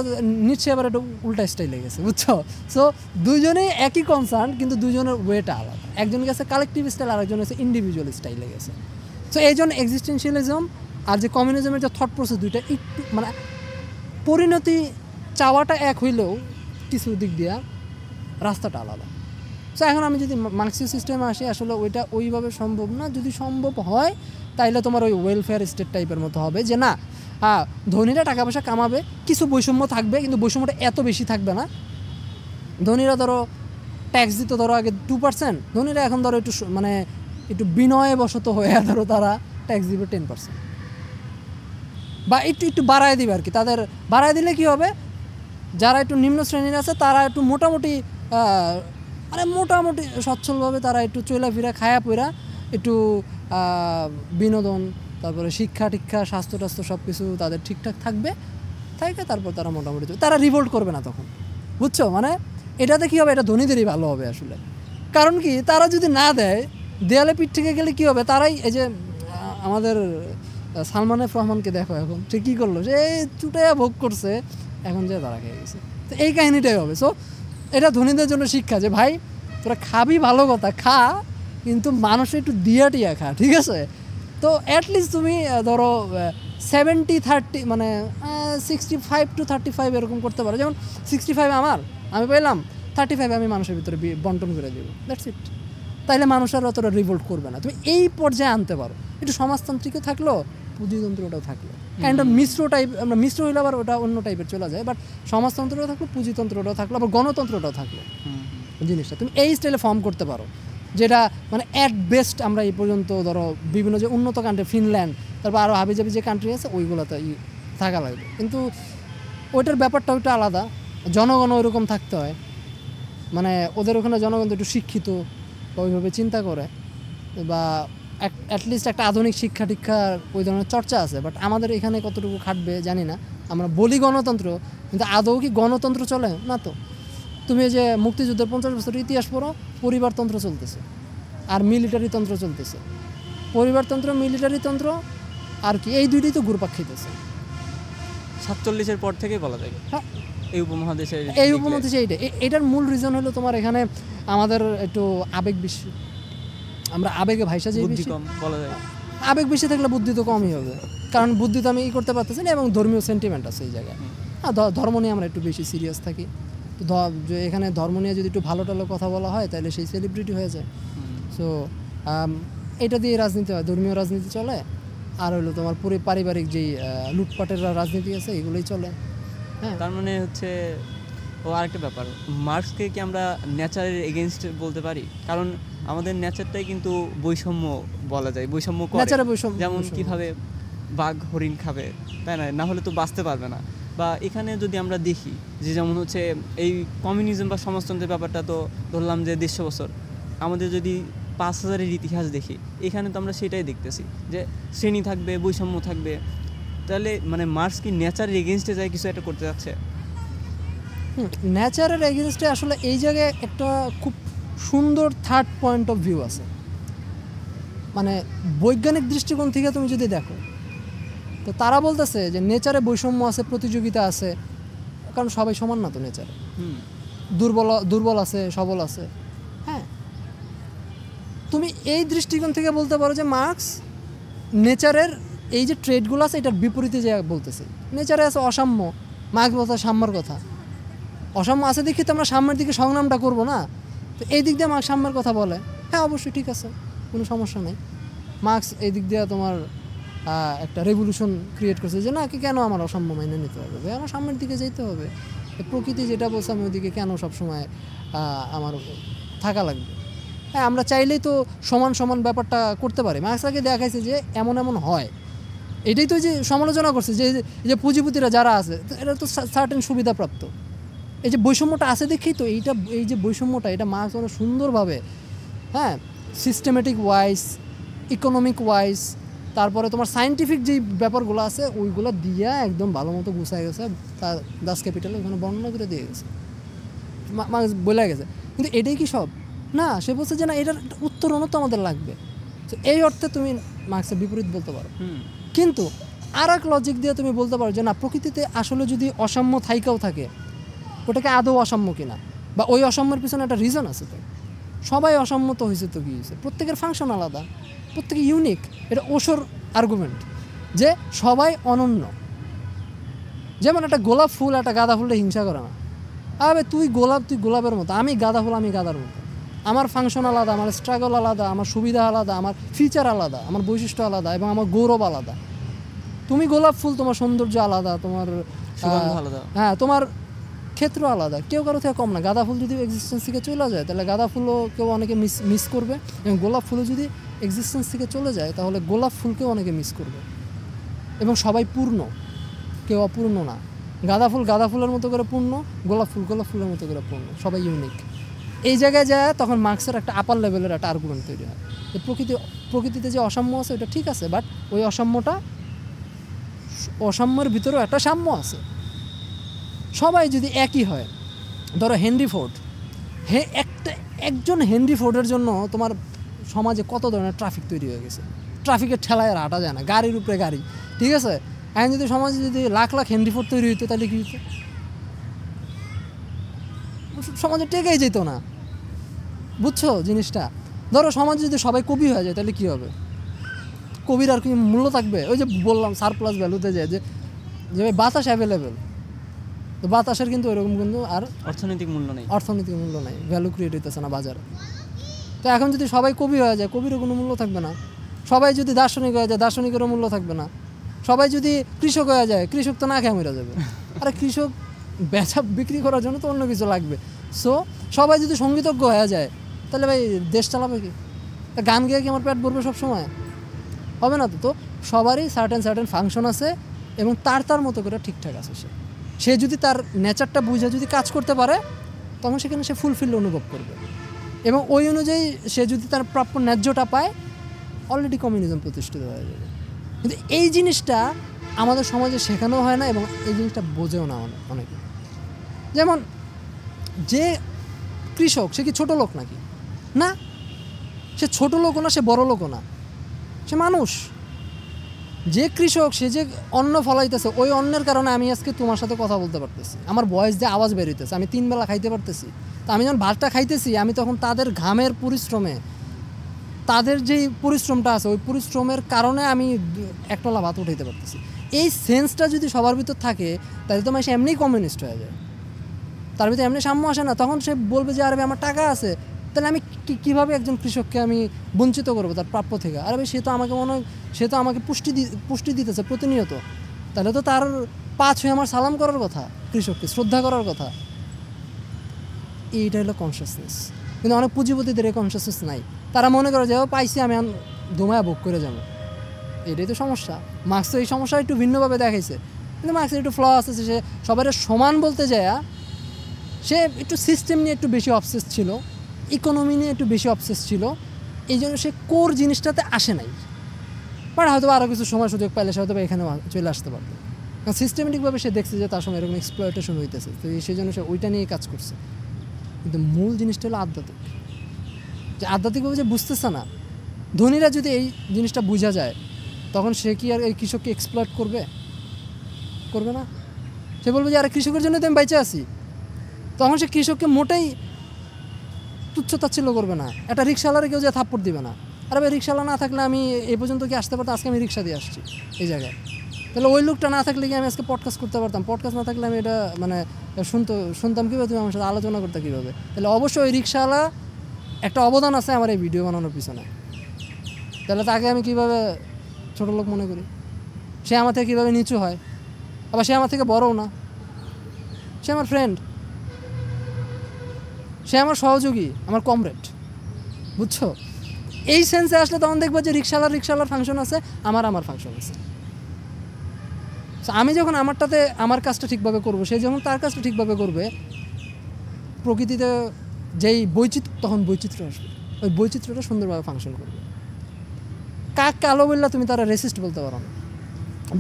S2: নিশ্চয়ই আবার একটা উল্টা স্টাইলে গেছে বুঝছো সো দুজনেই একই কনসার্ন কিন্তু দুজনের ওয়েটা আলাদা একজন গেছে কালেকটিভ স্টাইল আর একজন হচ্ছে ইন্ডিভিজুয়াল স্টাইলে গেছে সো এই জন্য এক্সিস্টেন্সিয়ালিজম আর যে কমিউনিজমের যে থট প্রসেস দুইটা একটু মানে পরিণতি চাওয়াটা এক হইলেও কিছু দিক দিয়া রাস্তাটা আলাদা সো এখন আমি যদি মার্কসিস সিস্টেমে আসি আসলে ওইটা ওইভাবে সম্ভব না যদি সম্ভব হয় তাইলে তোমার ওই ওয়েলফেয়ার স্টেট টাইপের মতো হবে যে না হ্যাঁ ধনীরা টাকা পয়সা কামাবে কিছু বৈষম্য থাকবে কিন্তু বৈষম্যটা এত বেশি থাকবে না ধনীরা ধরো ট্যাক্স দিত ধরো আগে টু পার্সেন্ট ধনীরা এখন ধরো একটু মানে একটু বিনয়ে বশত হয়ে ধরো তারা ট্যাক্স দিবে টেন পার্সেন্ট বা একটু একটু বাড়ায় দিবে আর কি তাদের বাড়ায় দিলে কি হবে যারা একটু নিম্ন শ্রেণীর আছে তারা একটু মোটামুটি মানে মোটামুটি সচ্ছলভাবে তারা একটু চইলা ফিরা খায়া পইরা একটু বিনোদন তারপরে শিক্ষা টিক্ষা স্বাস্থ্য টাস্থ্য সব কিছু তাদের ঠিকঠাক থাকবে থাকে তারপর তারা মোটামুটি তারা রিভোল্ট করবে না তখন বুঝছো মানে এটাতে কী হবে এটা ধনীদেরই ভালো হবে আসলে কারণ কি তারা যদি না দেয় দেয়ালে পিঠ থেকে গেলে কী হবে তারাই এই যে আমাদের সালমান এফ রহমানকে দেখো এখন সে কী করলো সে চুটাইয়া ভোগ করছে এখন যে তারা খেয়ে গেছে তো এই কাহিনিটাই হবে সো এটা ধনীদের জন্য শিক্ষা যে ভাই তোরা খাবি ভালো কথা খা কিন্তু মানুষ একটু দিয়া টিয়া খা ঠিক আছে তো অ্যাটলিস্ট তুমি ধরো সেভেন্টি থার্টি মানে sixty five to thirty five এরকম করতে পারো যেমন সিক্সটি ফাইভ আমার আমি পেলাম থার্টি ফাইভ আমি মানুষের ভিতরে বন্টন করে দেবো দ্যাটস ইট তাইলে মানুষের আর অতটা রিভোল্ট করবে না তুমি এই পর্যায়ে আনতে পারো একটু সমাজতান্ত্রিকও থাকলো পুঁজিতন্ত্রটাও থাকলো কাইন্ড অফ মিশ্র টাইপ আমরা মিশ্র হইলে আবার ওটা অন্য টাইপের চলে যায় বাট সমাজতন্ত্রটাও থাকলো পুঁজিতন্ত্রটাও থাকলো আবার গণতন্ত্রটাও থাকলো জিনিসটা তুমি এই স্টাইলে ফর্ম করতে পারো যেটা মানে অ্যাট বেস্ট আমরা এই পর্যন্ত ধরো বিভিন্ন যে উন্নত কান্ট্রি ফিনল্যান্ড তারপর আরও হাবিজাবি যে কান্ট্রি আছে ওইগুলোতে থাকা লাগবে কিন্তু ওইটার ব্যাপারটা ওইটা আলাদা জনগণ ওইরকম থাকতে হয় মানে ওদের ওখানে জনগণ একটু শিক্ষিত বা ওইভাবে চিন্তা করে বা অ্যাটলিস্ট একটা আধুনিক শিক্ষা টিক্ষার ওই ধরনের চর্চা আছে বাট আমাদের এখানে কতটুকু খাটবে জানি না আমরা বলি গণতন্ত্র কিন্তু আদৌ কি গণতন্ত্র চলে না তো তুমি যে মুক্তিযুদ্ধের পঞ্চাশ বছরের ইতিহাস পড়ো পরিবারতন্ত্র চলতেছে আর মিলিটারি তন্ত্র চলতেছে পরিবারতন্ত্র মিলিটারি তন্ত্র আর কি এই দুইটাই তো ঘুরপাক খেতেছে
S1: সাতচল্লিশের পর থেকে বলা যায় হ্যাঁ এই উপমহাদেশে এই উপমহাদেশে এইটা
S2: এটার মূল রিজন হলো তোমার এখানে আমাদের একটু আবেগ বিশ্ব আমরা আবেগে ভাইসা যে বেশি কম বলা যায় আবেগ বেশি থাকলে বুদ্ধি তো কমই হবে কারণ বুদ্ধি তো আমি ই করতে পারতেছি না এবং ধর্মীয় সেন্টিমেন্ট আছে এই জায়গায় ধর্ম নিয়ে আমরা একটু বেশি সিরিয়াস থাকি এখানে ধর্ম নিয়ে যদি একটু ভালো টালো কথা বলা হয় তাহলে সেই সেলিব্রিটি হয়ে যায় সো এটা দিয়ে রাজনীতি হয় ধর্মীয় রাজনীতি চলে আর হলো তোমার পুরো পারিবারিক যেই লুটপাটের রাজনীতি আছে এগুলোই চলে
S1: হ্যাঁ তার মানে হচ্ছে ও আরেকটা ব্যাপার মার্কসকে কি আমরা ন্যাচারের এগেনস্ট বলতে পারি কারণ আমাদের নেচারটাই কিন্তু বৈষম্য বলা যায় বৈষম্য যেমন কিভাবে বাঘ হরিণ খাবে তাই না না হলে তো বাঁচতে পারবে না বা এখানে যদি আমরা দেখি যে যেমন হচ্ছে এই কমিউনিজম বা সমাজতন্ত্রের ব্যাপারটা তো ধরলাম যে দেড়শো বছর আমাদের যদি পাঁচ হাজারের ইতিহাস দেখি এখানে তো আমরা সেটাই দেখতেছি যে শ্রেণী থাকবে বৈষম্য থাকবে তাহলে মানে মার্স কি নেচারের এগেনস্টে যায় কিছু একটা করতে যাচ্ছে
S2: ন্যাচারের এগেনস্টে আসলে এই জায়গায় একটা খুব সুন্দর থার্ড পয়েন্ট অফ ভিউ আছে মানে বৈজ্ঞানিক দৃষ্টিকোণ থেকে তুমি যদি দেখো তো তারা বলতেছে যে নেচারে বৈষম্য আছে প্রতিযোগিতা আছে কারণ সবাই সমান না তো নেচারে দুর্বল দুর্বল আছে সবল আছে হ্যাঁ তুমি এই দৃষ্টিকোণ থেকে বলতে পারো যে মার্কস নেচারের এই যে ট্রেডগুলো আছে এটার বিপরীতে যে বলতেছে নেচারে আছে অসাম্য মার্কস বলতে সাম্যর কথা অসাম্য আছে দেখি তো আমরা সাম্যের দিকে সংগ্রামটা করবো না তো এই দিক দিয়ে মার্কস সাম্যের কথা বলে হ্যাঁ অবশ্যই ঠিক আছে কোনো সমস্যা নেই মার্কস এই দিক দিয়ে তোমার একটা রেভলিউশন ক্রিয়েট করছে যে না কি কেন আমার অসম্ভব মেনে নিতে হবে যে আমার সামনের দিকে যেতে হবে প্রকৃতি যেটা বলছে আমি ওদিকে কেন সবসময় আমার থাকা লাগবে হ্যাঁ আমরা চাইলেই তো সমান সমান ব্যাপারটা করতে পারি মার্কস আগে দেখাইছে যে এমন এমন হয় এটাই তো যে সমালোচনা করছে যে যে পুঁজিপতিরা যারা আছে এরা তো সার্টেন সুবিধাপ্রাপ্ত এই যে বৈষম্যটা আছে দেখেই তো এইটা এই যে বৈষম্যটা এটা মার্কস অনেক সুন্দরভাবে হ্যাঁ সিস্টেমেটিক ওয়াইজ ইকোনমিক ওয়াইজ তারপরে তোমার সায়েন্টিফিক যেই ব্যাপারগুলো আছে ওইগুলো দিয়ে একদম ভালো মতো গুছাই গেছে তার দাস ক্যাপিটাল ওখানে বর্ণনা করে দিয়ে গেছে বলে গেছে কিন্তু এটাই কি সব না সে বলছে যে না এটার উত্তরণও তো আমাদের লাগবে তো এই অর্থে তুমি মার্ক্সের বিপরীত বলতে পারো কিন্তু আর এক লজিক দিয়ে তুমি বলতে পারো যে না প্রকৃতিতে আসলে যদি অসাম্য থাইকাও থাকে ওটাকে আদৌ অসাম্য কিনা বা ওই অসাম্যের পিছনে একটা রিজন আছে তো সবাই অসাম্যত হয়েছে তো কি হয়েছে প্রত্যেকের ফাংশন আলাদা প্রত্যেকে ইউনিক এটা ওসর আর্গুমেন্ট যে সবাই অনন্য যেমন একটা গোলাপ ফুল একটা গাঁদা ফুলটা হিংসা করে না আরে তুই গোলাপ তুই গোলাপের মতো আমি গাঁদা ফুল আমি গাঁদার মতো আমার ফাংশন আলাদা আমার স্ট্রাগল আলাদা আমার সুবিধা আলাদা আমার ফিচার আলাদা আমার বৈশিষ্ট্য আলাদা এবং আমার গৌরব আলাদা তুমি গোলাপ ফুল তোমার সৌন্দর্য আলাদা তোমার আলাদা হ্যাঁ তোমার ক্ষেত্র আলাদা কেউ কারো থেকে কম না গাঁদা ফুল যদি এক্সিস্টেন্স থেকে চলে যায় তাহলে গাঁদা ফুলও কেউ অনেকে মিস মিস করবে এবং গোলাপ ফুলও যদি এক্সিস্টেন্স থেকে চলে যায় তাহলে গোলাপ ফুলকেও অনেকে মিস করবে এবং সবাই পূর্ণ কেউ অপূর্ণ না গাঁদা ফুল গাঁদা ফুলের মতো করে পূর্ণ গোলাপ ফুল গোলাপ ফুলের মতো করে পূর্ণ সবাই ইউনিক এই জায়গায় যায় তখন মার্কসের একটা আপার লেভেলের একটা আর্গুমেন্ট তৈরি হয় প্রকৃতি প্রকৃতিতে যে অসাম্য আছে ওটা ঠিক আছে বাট ওই অসাম্যটা অসাম্যের ভিতরেও একটা সাম্য আছে সবাই যদি একই হয় ধরো হেনরি ফোর্ড হে একটা একজন হেনরি ফোর্ডের জন্য তোমার সমাজে কত ধরনের ট্রাফিক তৈরি হয়ে গেছে ট্রাফিকের ঠেলায় আর যায় না গাড়ির উপরে গাড়ি ঠিক আছে এখন যদি সমাজে যদি লাখ লাখ হ্যান্ডিফোর তৈরি হইতো তাহলে কী হতো সমাজে টেকেই যেত না বুঝছো জিনিসটা ধরো সমাজে যদি সবাই কবি হয়ে যায় তাহলে কী হবে কবির আর কি মূল্য থাকবে ওই যে বললাম সারপ্লাস ভ্যালুতে যায় যে যে বাতাস অ্যাভেলেবেল তো বাতাসের কিন্তু ওইরকম কিন্তু আর অর্থনৈতিক মূল্য নেই অর্থনৈতিক মূল্য নেই ভ্যালু ক্রিয়েট হইতেছে না বাজারে তো এখন যদি সবাই কবি হয়ে যায় কবিরও কোনো মূল্য থাকবে না সবাই যদি দার্শনিক হয়ে যায় দার্শনিকেরও মূল্য থাকবে না সবাই যদি কৃষক হয়ে যায় কৃষক তো না খেয়ে মেরা যাবে আরে কৃষক বেচা বিক্রি করার জন্য তো অন্য কিছু লাগবে সো সবাই যদি সঙ্গীতজ্ঞ হয়ে যায় তাহলে ভাই দেশ চালাবে কি গান গেয়ে কি আমার পেট ভরবে সময় হবে না তো তো সবারই সার্টেন সার্টেন ফাংশন আছে এবং তার তার মতো করে ঠিকঠাক আছে সে সে যদি তার নেচারটা বুঝে যদি কাজ করতে পারে তখন সেখানে সে ফুলফিল অনুভব করবে এবং ওই অনুযায়ী সে যদি তার প্রাপ্য ন্যায্যটা পায় অলরেডি কমিউনিজম প্রতিষ্ঠিত হয়ে যাবে কিন্তু এই জিনিসটা আমাদের সমাজে শেখানো হয় না এবং এই জিনিসটা বোঝেও না অনেকে যেমন যে কৃষক সে কি ছোটো লোক নাকি না সে ছোটো লোকও না সে বড় লোকও না সে মানুষ যে কৃষক সে যে অন্ন ফলাইতেছে ওই অন্যের কারণে আমি আজকে তোমার সাথে কথা বলতে পারতেছি আমার বয়স যে আওয়াজ বেরোইতেছে আমি তিন বেলা খাইতে পারতেছি তো আমি যখন ভাতটা খাইতেছি আমি তখন তাদের ঘামের পরিশ্রমে তাদের যেই পরিশ্রমটা আছে ওই পরিশ্রমের কারণে আমি একটলা ভাত উঠাইতে পারতেছি এই সেন্সটা যদি সবার ভিতর থাকে তাহলে তো সে এমনিই কমিউনিস্ট হয়ে যায় তার ভিতরে এমনি সাম্য আসে না তখন সে বলবে যে আরে আমার টাকা আছে তাহলে আমি কীভাবে একজন কৃষককে আমি বঞ্চিত করবো তার প্রাপ্য থেকে আর সে তো আমাকে মনে সে তো আমাকে পুষ্টি পুষ্টি দিতেছে প্রতিনিয়ত তাহলে তো তার পাঁচ হয়ে আমার সালাম করার কথা কৃষককে শ্রদ্ধা করার কথা এইটা হলো কনসিয়াসনেস কিন্তু অনেক পুঁজিপতিদের এই কনসিয়াসনেস নাই তারা মনে করে যে পাইছি আমি ধুমায় ভোগ করে যাবো এটাই তো সমস্যা মার্ক্স তো এই সমস্যা একটু ভিন্নভাবে দেখাইছে কিন্তু মার্ক্সের একটু ফ্ল আছে সে সবার সমান বলতে যায় সে একটু সিস্টেম নিয়ে একটু বেশি অফসেস ছিল ইকোনমি নিয়ে একটু বেশি অবসেস ছিল এই জন্য সে কোর জিনিসটাতে আসে নাই বাট হয়তো আরও কিছু সময় সুযোগ পাইলে সে হয়তো এখানে চলে আসতে পারতো কারণ সিস্টেমেটিকভাবে সে দেখছে যে তার সময় এরকম এক্সপ্লয়টেশন হইতেছে তো সেই জন্য সে ওইটা নিয়েই কাজ করছে কিন্তু মূল জিনিসটা হলো আধ্যাত্মিক যে আধ্যাত্মিকভাবে যে বুঝতেছে না ধনীরা যদি এই জিনিসটা বোঝা যায় তখন সে কি আর এই কৃষককে এক্সপ্লয়েট করবে করবে না সে বলবে যে আরে কৃষকের জন্য তো আমি বেঁচে আছি তখন সে কৃষককে মোটেই তুচ্ছতাচ্ছিল্য করবে না একটা রিক্সাওয়ালারে কেউ যে থাপ্পড় দিবে না আর ভাই রিক্সাওয়ালা না থাকলে আমি এই পর্যন্ত কি আসতে পারতাম আজকে আমি রিক্সা দিয়ে আসছি এই জায়গায় তাহলে ওই লোকটা না থাকলে কি আমি আজকে পডকাস্ট করতে পারতাম পডকাস্ট না থাকলে আমি এটা মানে শুনতো শুনতাম কীভাবে তুমি আমার সাথে আলোচনা করতে কীভাবে তাহলে অবশ্যই ওই রিক্সাওয়ালা একটা অবদান আছে আমার এই ভিডিও বানানোর পিছনে তাহলে তাকে আমি কীভাবে ছোটো লোক মনে করি সে আমার থেকে কীভাবে নিচু হয় আবার সে আমার থেকে বড়ও না সে আমার ফ্রেন্ড সে আমার সহযোগী আমার কমরেড বুঝছো এই সেন্সে আসলে তখন দেখবো যে রিক্সাওয়ালার রিক্সাওয়ালার ফাংশন আছে আমার আমার ফাংশন আছে আমি যখন আমারটাতে আমার কাজটা ঠিকভাবে করব সে যখন তার কাজটা ঠিকভাবে করবে প্রকৃতিতে যেই বৈচিত্র্য তখন বৈচিত্র্য আসবে ওই বৈচিত্র্যটা সুন্দরভাবে ফাংশন করবে কাক কালো বললে তুমি তারা রেসিস্ট বলতে পারো না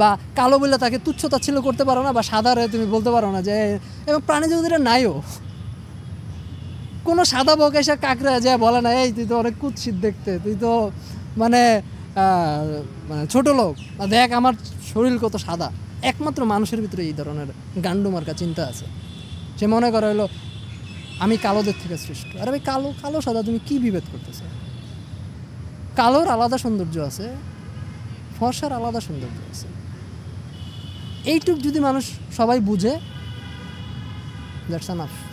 S2: বা কালো বললে তাকে তুচ্ছতা ছিল করতে পারো না বা সাদারে তুমি বলতে পারো না যে এবং প্রাণী জগতের নাইও কোনো সাদা বক এসে কাকড়া যায় বলে না এই তুই তো অনেক কুৎসিত দেখতে তুই তো মানে মানে ছোট লোক দেখ আমার শরীর কত সাদা একমাত্র মানুষের ভিতরে এই ধরনের গান্ডুমার্কা চিন্তা আছে সে মনে করা হলো আমি কালোদের থেকে সৃষ্ট আর ওই কালো কালো সাদা তুমি কী বিভেদ করতেছ কালোর আলাদা সৌন্দর্য আছে ফর্সার আলাদা সৌন্দর্য আছে এইটুক যদি মানুষ সবাই বুঝে দ্যাটস আনাফ